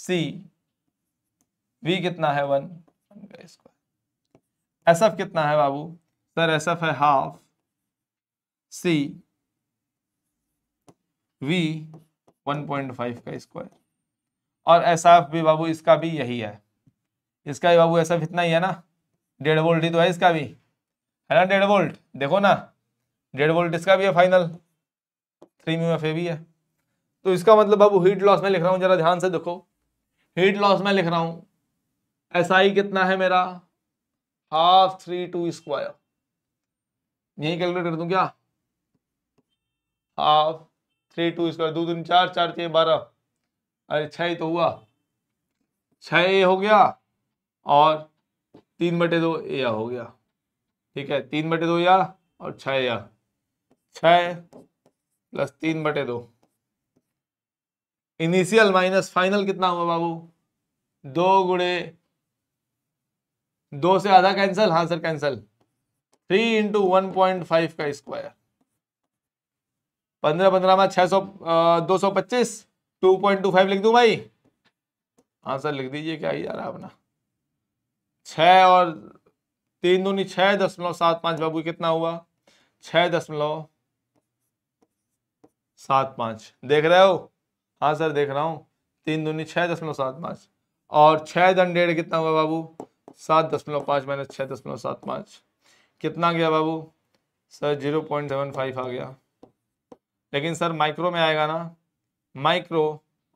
सी वी कितना है वन एस एफ कितना है बाबू सर एस एफ है half C V one point five का स्क्वायर और एस एफ भी बाबू इसका भी यही है इसका भी बाबू एस एफ इतना ही है ना डेढ़ वोल्ट ही तो है इसका भी है ना डेढ़ वोल्ट देखो ना डेढ़ वोल्ट इसका भी है final three mu F A भी है तो इसका मतलब अब हीट लॉस में लिख रहा हूँ जरा ध्यान से देखो हीट लॉस में लिख रहा हूँ एस आई कितना है मेरा हाफ थ्री टू स्क्वायर यही कैलकुलेट कर दूँ क्या हाफ थ्री टू स्क्वायर दो दिन चार चार छः बारह अरे छः तो हुआ छ हो गया और तीन बटे दो ए हो गया ठीक है तीन बटे दो या और छ या छ प्लस तीन बटे दो इनिशियल माइनस फाइनल कितना हुआ बाबू दो गुड़े दो से आधा कैंसिल हाँ sir cancel three into one point five का स्क्वायर पंद्रह पंद्रह में छह सौ दो सौ पच्चीस टू पॉइंट टू फाइव लिख दू भाई हाँ सर लिख दीजिए क्या यार अपना छ और तीन दूनी छः दशमलव सात पाँच बाबू कितना हुआ छः दशमलव सात पाँच देख रहे हो हाँ सर देख रहा हूँ तीन दूनी छः दशमलव सात पाँच और छः दन डेढ़ कितना हुआ बाबू सात दशमलव पाँच माइनस छः दशमलव सात पाँच कितना गया बाबू sir zero point seven five आ गया लेकिन सर माइक्रो में आएगा ना माइक्रो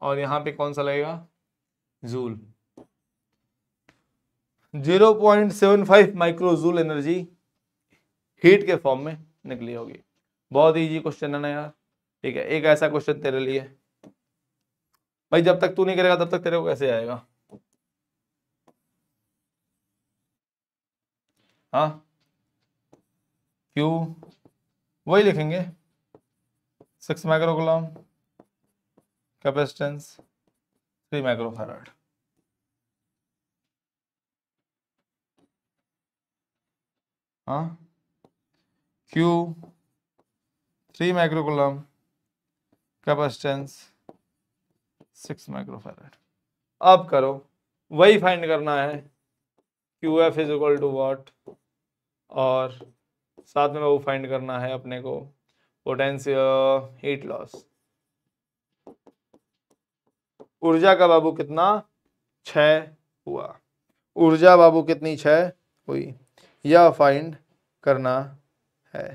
और यहाँ पे कौन सा लगेगा joule zero point seven five micro joule energy heat के फॉर्म में निकली होगी बहुत इजी क्वेश्चन है ना यार ठीक है एक ऐसा क्वेश्चन तेरे लिए भाई जब तक तू नहीं करेगा तब तक तेरे को कैसे आएगा हा क्यू वही लिखेंगे six microgram capacitance three microfarad हाँ Q three microcoulomb capacitance six microfarad अब करो वही फाइंड करना है Q F is equal to what और साथ में वो फाइंड करना है अपने को पोटेंशियल हीट लॉस ऊर्जा का बाबू कितना छ हुआ ऊर्जा बाबू कितनी छ हुई यह फाइंड करना है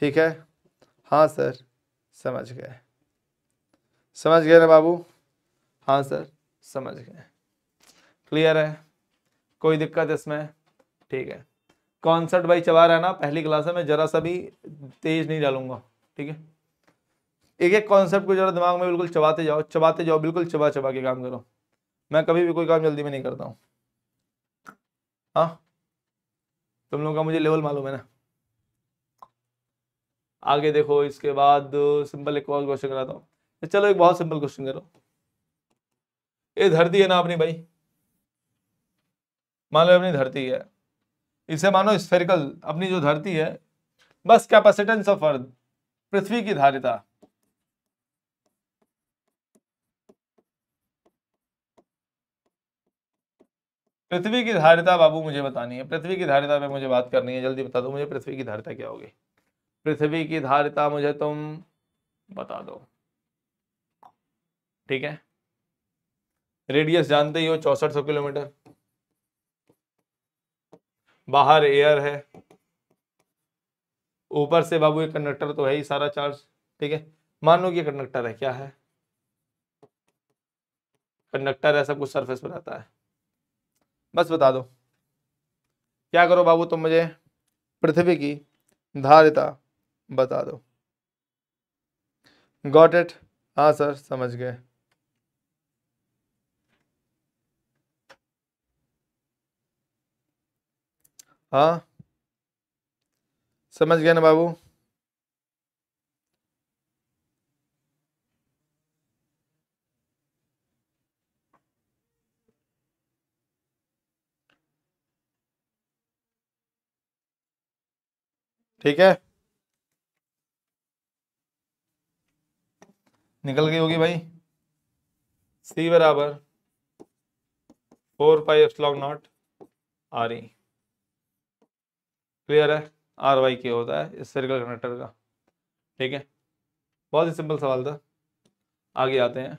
ठीक है हाँ सर समझ गए समझ गए ना बाबू हाँ सर समझ गए क्लियर है कोई दिक्कत इसमें ठीक है कॉन्सेप्ट भाई चबा रहा है ना पहली क्लास है मैं जरा सा भी तेज नहीं डालूंगा ठीक है एक एक कॉन्सेप्ट को जरा दिमाग में बिल्कुल चबाते जाओ चबाते जाओ बिल्कुल चबा चबा के काम करो मैं कभी भी कोई काम जल्दी में नहीं करता हूँ हाँ तुम लोगों का मुझे लेवल मालूम है ना आगे देखो इसके बाद सिंपल एक और क्वेश्चन कराता हूँ तो चलो एक बहुत सिंपल क्वेश्चन करो ये धरती है ना अपनी भाई मान लो अपनी धरती है इसे मानो स्फेरिकल अपनी जो धरती है बस कैपेसिटेंस ऑफ अर्थ पृथ्वी की धारिता पृथ्वी की धारिता बाबू मुझे बतानी है पृथ्वी की धारिता में मुझे बात करनी है जल्दी बता दो मुझे पृथ्वी की धारिता क्या होगी पृथ्वी की धारिता मुझे तुम बता दो ठीक है रेडियस जानते ही हो चौसठ सौ किलोमीटर बाहर एयर है ऊपर से बाबू ये कंडक्टर तो है ही सारा चार्ज ठीक है मान लो कि कंडक्टर है क्या है कंडक्टर है सब कुछ सरफेस पर आता है बस बता दो क्या करो बाबू तुम तो मुझे पृथ्वी की धारिता बता दो गॉट इट हाँ सर समझ गए हाँ समझ गया ना बाबू ठीक है निकल गई होगी भाई सी बराबर फोर पाई एफ नॉट आ रही क्लियर है आर वाई के होता है इस सर्कल कंडक्टर का ठीक है बहुत ही सिंपल सवाल था आगे आते हैं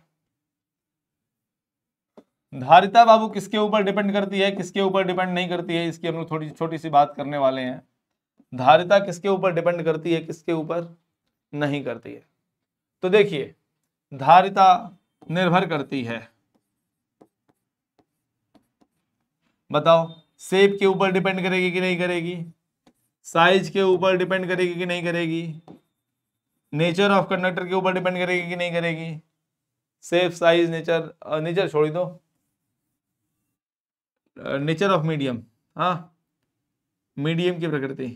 धारिता बाबू किसके ऊपर डिपेंड करती है किसके ऊपर डिपेंड नहीं करती है इसकी हम लोग थोड़ी छोटी सी बात करने वाले हैं धारिता किसके ऊपर डिपेंड करती है किसके ऊपर नहीं करती है तो देखिए धारिता निर्भर करती है बताओ सेब के ऊपर डिपेंड करेगी कि नहीं करेगी साइज के ऊपर डिपेंड करेगी कि नहीं करेगी नेचर ऑफ कंडक्टर के ऊपर डिपेंड करेगी कि नहीं करेगी सेफ साइज नेचर नेचर छोड़ी दो नेचर ऑफ मीडियम हाँ मीडियम की प्रकृति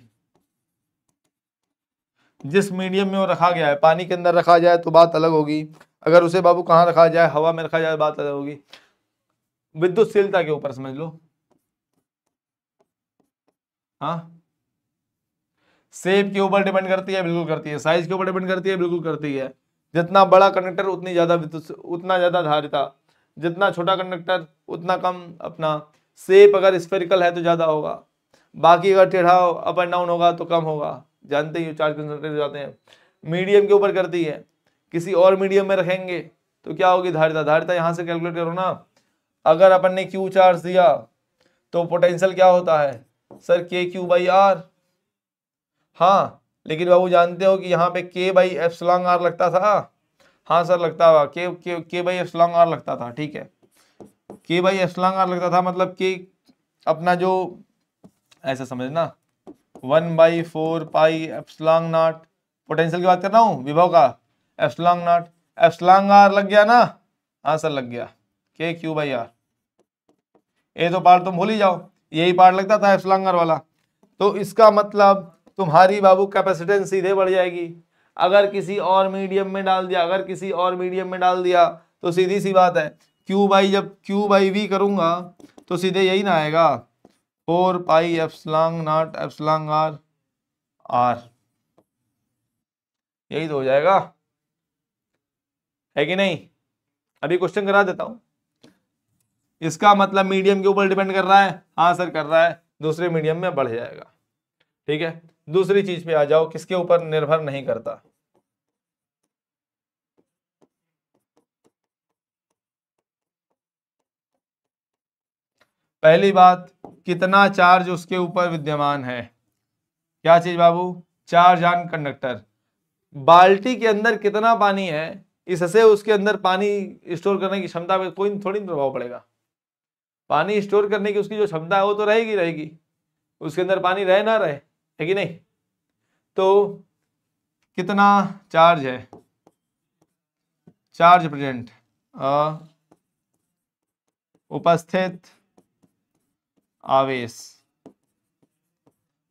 जिस मीडियम में वो रखा गया है पानी के अंदर रखा जाए तो बात अलग होगी अगर उसे बाबू कहाँ रखा जाए हवा में रखा जाए बात अलग होगी विद्युतशीलता के ऊपर समझ लो हाँ सेप के ऊपर डिपेंड करती है बिल्कुल करती है साइज के ऊपर डिपेंड करती है बिल्कुल करती है जितना बड़ा कंडक्टर उतनी ज़्यादा उतना ज़्यादा धारिता जितना छोटा कंडक्टर उतना कम अपना सेप अगर स्पेरिकल है तो ज़्यादा होगा बाकी अगर टेढ़ा अप एंड डाउन होगा तो कम होगा जानते ही चार्ज कंसनट्रेट जाते हैं मीडियम के ऊपर करती है किसी और मीडियम में रखेंगे तो क्या होगी धारिता धारिता यहाँ से कैलकुलेट करो ना अगर अपन ने क्यू चार्ज दिया तो पोटेंशियल क्या होता है sir K Q by are हाँ लेकिन बाबू जानते हो कि यहाँ पे के बाई एफ स्लॉन्ग आर लगता था हाँ सर लगता था के के के बाई एफ स्लॉन्ग आर लगता था ठीक है के बाई एफ स्लॉन्ग आर लगता था मतलब कि अपना जो ऐसा समझना one by four pi epsilon naught potential की बात कर रहा हूँ विभव का epsilon naught epsilon r लग गया ना हाँ सर लग गया के क्यू बाई आर ये तो पार्ट तुम भूल ही जाओ यही पार्ट लगता था एफ स्लॉन्ग आर वाला तो इसका मतलब तुम्हारी बाबू कैपेसिटेंस सीधे बढ़ जाएगी अगर किसी और मीडियम में डाल दिया अगर किसी और मीडियम में डाल दिया तो सीधी सी बात है क्यू बाई जब क्यू बाई वी करूँगा तो सीधे यही ना आएगा four pi epsilon naught epsilon R R यही तो हो जाएगा है कि नहीं अभी क्वेश्चन करा देता हूँ इसका मतलब मीडियम के ऊपर डिपेंड कर रहा है हाँ सर कर रहा है दूसरे मीडियम में बढ़ जाएगा ठीक है दूसरी चीज पे आ जाओ किसके ऊपर निर्भर नहीं करता पहली बात कितना चार्ज उसके ऊपर विद्यमान है क्या चीज बाबू चार्ज ऑन कंडक्टर बाल्टी के अंदर कितना पानी है इससे उसके अंदर पानी स्टोर करने की क्षमता पर कोई थोड़ी प्रभाव पड़ेगा पानी स्टोर करने की उसकी जो क्षमता है वो तो रहेगी रहेगी उसके अंदर पानी रहे ना रहे है कि नहीं तो कितना चार्ज है चार्ज प्रेजेंट उपस्थित आवेश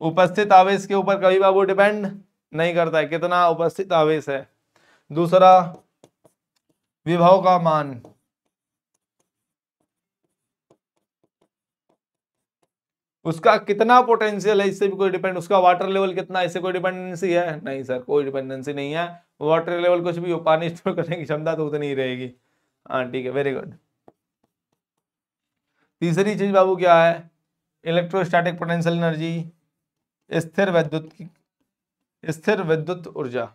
उपस्थित आवेश के ऊपर कभी बाबू डिपेंड नहीं करता है कितना उपस्थित आवेश है दूसरा विभव का मान उसका कितना पोटेंशियल है इससे भी कोई डिपेंड उसका वाटर लेवल कितना इससे कोई डिपेंडेंसी है नहीं सर कोई डिपेंडेंसी नहीं है वाटर लेवल कुछ भी हो पानी स्टोर करने की क्षमता तो उतनी ही रहेगी हाँ ठीक है वेरी गुड तीसरी चीज बाबू क्या है इलेक्ट्रोस्टैटिक पोटेंशियल एनर्जी स्थिर वैद्युत स्थिर विद्युत ऊर्जा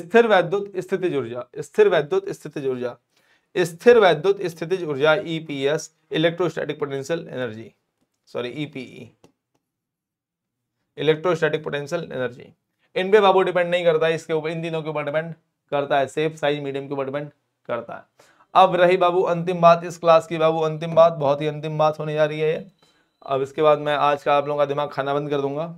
स्थिर वैद्युत स्थिति ऊर्जा स्थिर वैद्युत स्थिति ऊर्जा स्थिर वैद्युत स्थिति ऊर्जा EPS electrostatic potential energy sorry EPE electrostatic potential energy इन पे बाबू डिपेंड नहीं करता है इसके ऊपर इन तीनों के ऊपर डिपेंड करता है सेफ साइज मीडियम के ऊपर डिपेंड करता है अब रही बाबू अंतिम बात इस क्लास की बाबू अंतिम बात बहुत ही अंतिम बात होने जा रही है ये अब इसके बाद मैं आज का आप लोगों का दिमाग खाना बंद कर दूंगा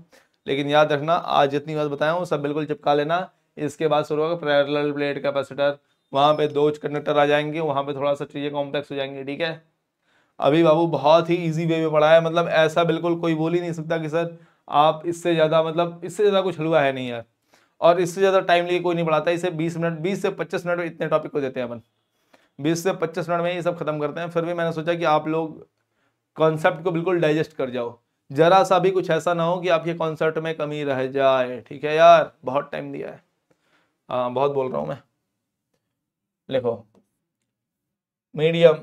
लेकिन याद रखना आज जितनी बात बताया हूँ सब बिल्कुल चिपका लेना इसके बाद शुरू होगा पैरल प्लेट कैपेसिटर वहाँ पे दो कंडक्टर आ जाएंगे वहाँ पे थोड़ा सा चीज़ें कॉम्प्लेक्स हो जाएंगी ठीक है अभी बाबू बहुत ही ईजी वे में पढ़ा है मतलब ऐसा बिल्कुल कोई बोल ही नहीं सकता कि सर आप इससे ज़्यादा मतलब इससे ज़्यादा कुछ हलवा है नहीं यार और इससे ज़्यादा टाइम लिए कोई नहीं पढ़ाता इसे बीस मिनट बीस से पच्चीस मिनट में इतने टॉपिक को देते हैं अपन बीस से पच्चीस मिनट में ये सब खत्म करते हैं फिर भी मैंने सोचा कि आप लोग कॉन्सेप्ट को बिल्कुल डाइजेस्ट कर जाओ ज़रा सा भी कुछ ऐसा ना हो कि आपके कॉन्सेप्ट में कमी रह जाए ठीक है यार बहुत टाइम दिया है हाँ बहुत बोल रहा हूँ मैं लिखो मीडियम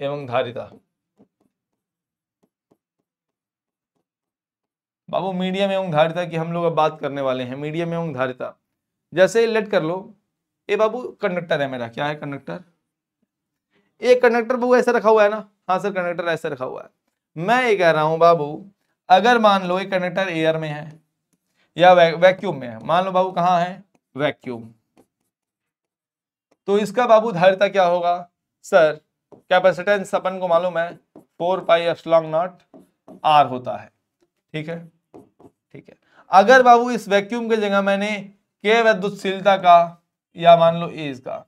एवं धारिता बाबू मीडियम एवं धारिता की हम लोग अब बात करने वाले हैं मीडियम एवं धारिता जैसे लेट कर लो ये बाबू कंडक्टर है मेरा क्या है कंडक्टर ये कंडक्टर बाबू ऐसा रखा हुआ है ना हाँ सर कंडक्टर ऐसा रखा हुआ है मैं ये कह रहा हूं बाबू अगर मान लो ये कंडक्टर एयर में है या वैक्यूम में है मान लो बाबू कहाँ है वैक्यूम तो इसका बाबू धारिता क्या होगा सर कैपेसिटेंस अपन को मालूम है four pi epsilon naught R होता है ठीक है ठीक है अगर बाबू इस वैक्यूम की जगह मैंने के वैद्युतशीलता का या मान लो ए इसका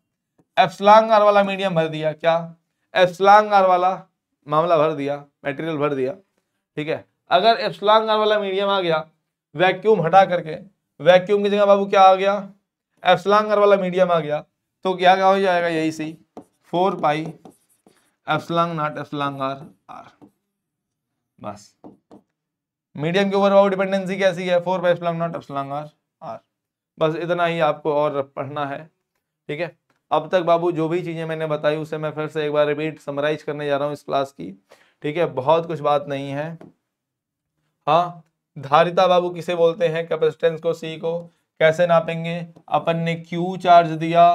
एफ्सलांग आर वाला मीडियम भर दिया क्या एफ्सलांग आर वाला मामला भर दिया मेटेरियल भर दिया ठीक है अगर एफ्सलांग आर वाला मीडियम आ गया वैक्यूम हटा करके वैक्यूम की जगह बाबू क्या आ गया एफ्सलांग आर वाला मीडियम आ गया तो क्या क्या हो जाएगा यही सही four pi epsilon naught epsilon R R बस मीडियम के ऊपर वाओ डिपेंडेंसी कैसी है four by epsilon naught epsilon R R बस इतना ही आपको और पढ़ना है ठीक है अब तक बाबू जो भी चीज़ें मैंने बताई उसे मैं फिर से एक बार रिपीट समराइज करने जा रहा हूँ इस क्लास की ठीक है बहुत कुछ बात नहीं है हाँ धारिता बाबू किसे बोलते हैं कैपेसिटेंस को सी को कैसे नापेंगे अपन ने क्यू चार्ज दिया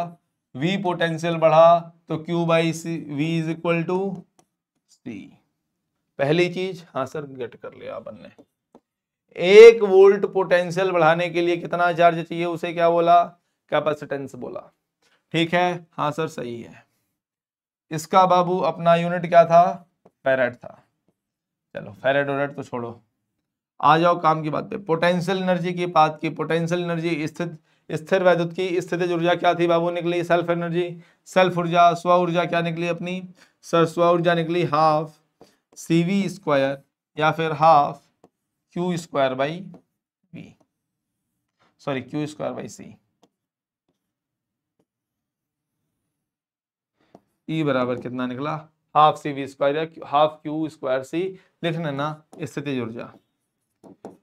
v पोटेंशियल बढ़ा तो Q by C V is equal to C पहली चीज हाँ सर गेट कर लिया अपन ने एक वोल्ट पोटेंशियल बढ़ाने के लिए कितना चार्ज चाहिए उसे क्या बोला कैपेसिटेंस बोला ठीक है हाँ सर सही है इसका बाबू अपना यूनिट क्या था फेरेट था चलो फेरेट वेरेट तो छोड़ो आ जाओ काम की बात पे पोटेंशियल एनर्जी की बात की पोटेंशियल एनर्जी स्थित स्थिर वैद्युत की स्थितिज ऊर्जा क्या थी बाबू निकली सेल्फ एनर्जी सेल्फ ऊर्जा स्व ऊर्जा क्या निकली अपनी सर स्व ऊर्जा निकली हाफ सी वी स्क्वायर या फिर half Q square by V sorry Q square by C E बराबर कितना निकला हाफ सी वी स्क्वायर या हाफ क्यू स्क्वायर सी लिख ना स्थिति ऊर्जा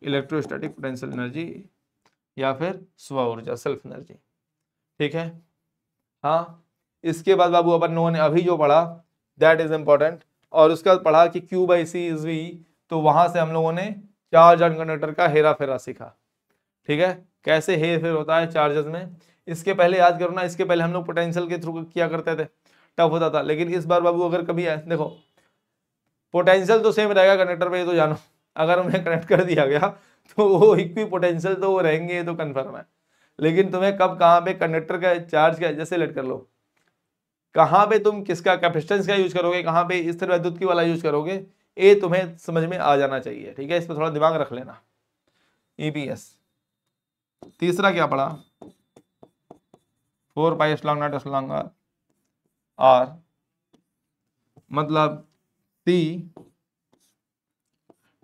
इलेक्ट्रोस्टैटिक पोटेंशियल एनर्जी या फिर स्व ऊर्जा सेल्फ एनर्जी ठीक है हाँ इसके बाद बाबू अपन लोगों ने अभी जो पढ़ा दैट इज इंपॉर्टेंट और उसके बाद पढ़ा कि Q by C is V तो वहां से हम लोगों ने चार्ज एंड कंडक्टर का हेरा फेरा सीखा ठीक है कैसे हेर फेर होता है चार्जेस में इसके पहले याद करो ना इसके पहले हम लोग पोटेंशियल के थ्रू किया करते थे टफ होता था लेकिन इस बार बाबू अगर कभी आए देखो पोटेंशियल तो सेम रहेगा कनेक्टर पे ये तो जानो अगर उन्हें कनेक्ट कर दिया गया तो वो इक्वी पोटेंशियल तो वो रहेंगे तो कन्फर्म है लेकिन तुम्हें कब कहाँ पे कंडक्टर का चार्ज का जैसे लेट कर लो कहाँ पे तुम किसका कैपेसिटेंस का यूज करोगे कहाँ पे स्थिर वैद्युत की वाला यूज करोगे ये तुम्हें समझ में आ जाना चाहिए ठीक है इस पर थोड़ा दिमाग रख लेना ईपीएस e तीसरा क्या पड़ा four pi epsilon naught epsilon R R मतलब T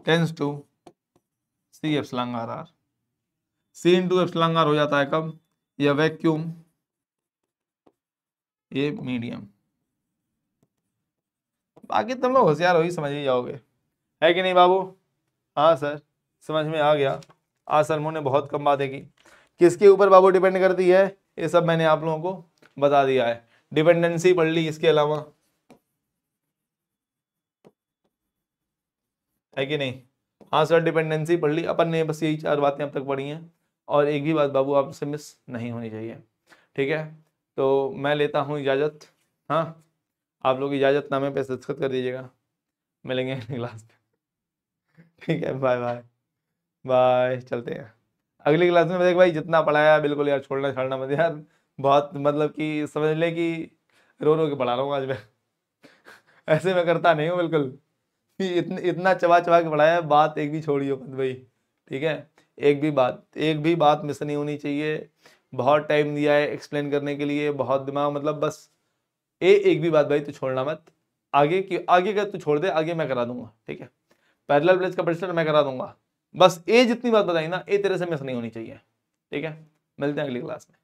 tends to C epsilon R R C into epsilon R हो जाता है कब यह वैक्यूम ये मीडियम बाकी तुम लोग होशियार हो ही समझ ही जाओगे है कि नहीं बाबू हाँ सर समझ में आ गया आज सर ने बहुत कम बातें की किसके ऊपर बाबू डिपेंड करती है ये सब मैंने आप लोगों को बता दिया है डिपेंडेंसी पढ़ ली इसके अलावा है कि नहीं हाँ सर डिपेंडेंसी पढ़ ली अपन ने बस यही चार बातें अब तक पढ़ी हैं और एक भी बात बाबू आपसे मिस नहीं होनी चाहिए ठीक है तो मैं लेता हूँ इजाज़त हाँ आप लोग इजाज़त नामे पे दस्तखत कर दीजिएगा मिलेंगे क्लास में ठीक है बाय बाय बाय चलते हैं अगली क्लास में देख भाई जितना पढ़ाया बिल्कुल यार छोड़ना छाड़ना मत यार बहुत मतलब कि समझ ले कि रो रो के पढ़ा रहा हूँ आज मैं ऐसे मैं करता नहीं हूँ बिल्कुल इतना इतना चबा चबा के पढ़ाया बात एक भी हो मत भाई ठीक है एक भी बात एक भी बात मिस नहीं होनी चाहिए बहुत टाइम दिया है एक्सप्लेन करने के लिए बहुत दिमाग मतलब बस ए एक भी बात भाई तू छोड़ना मत आगे की आगे का तू छोड़ दे आगे मैं करा दूंगा ठीक है पैरल ब्रेज का प्रश्न मैं करा दूंगा बस ए जितनी बात बताई ना ए तेरे से मिस नहीं होनी चाहिए ठीक है मिलते हैं अगली क्लास में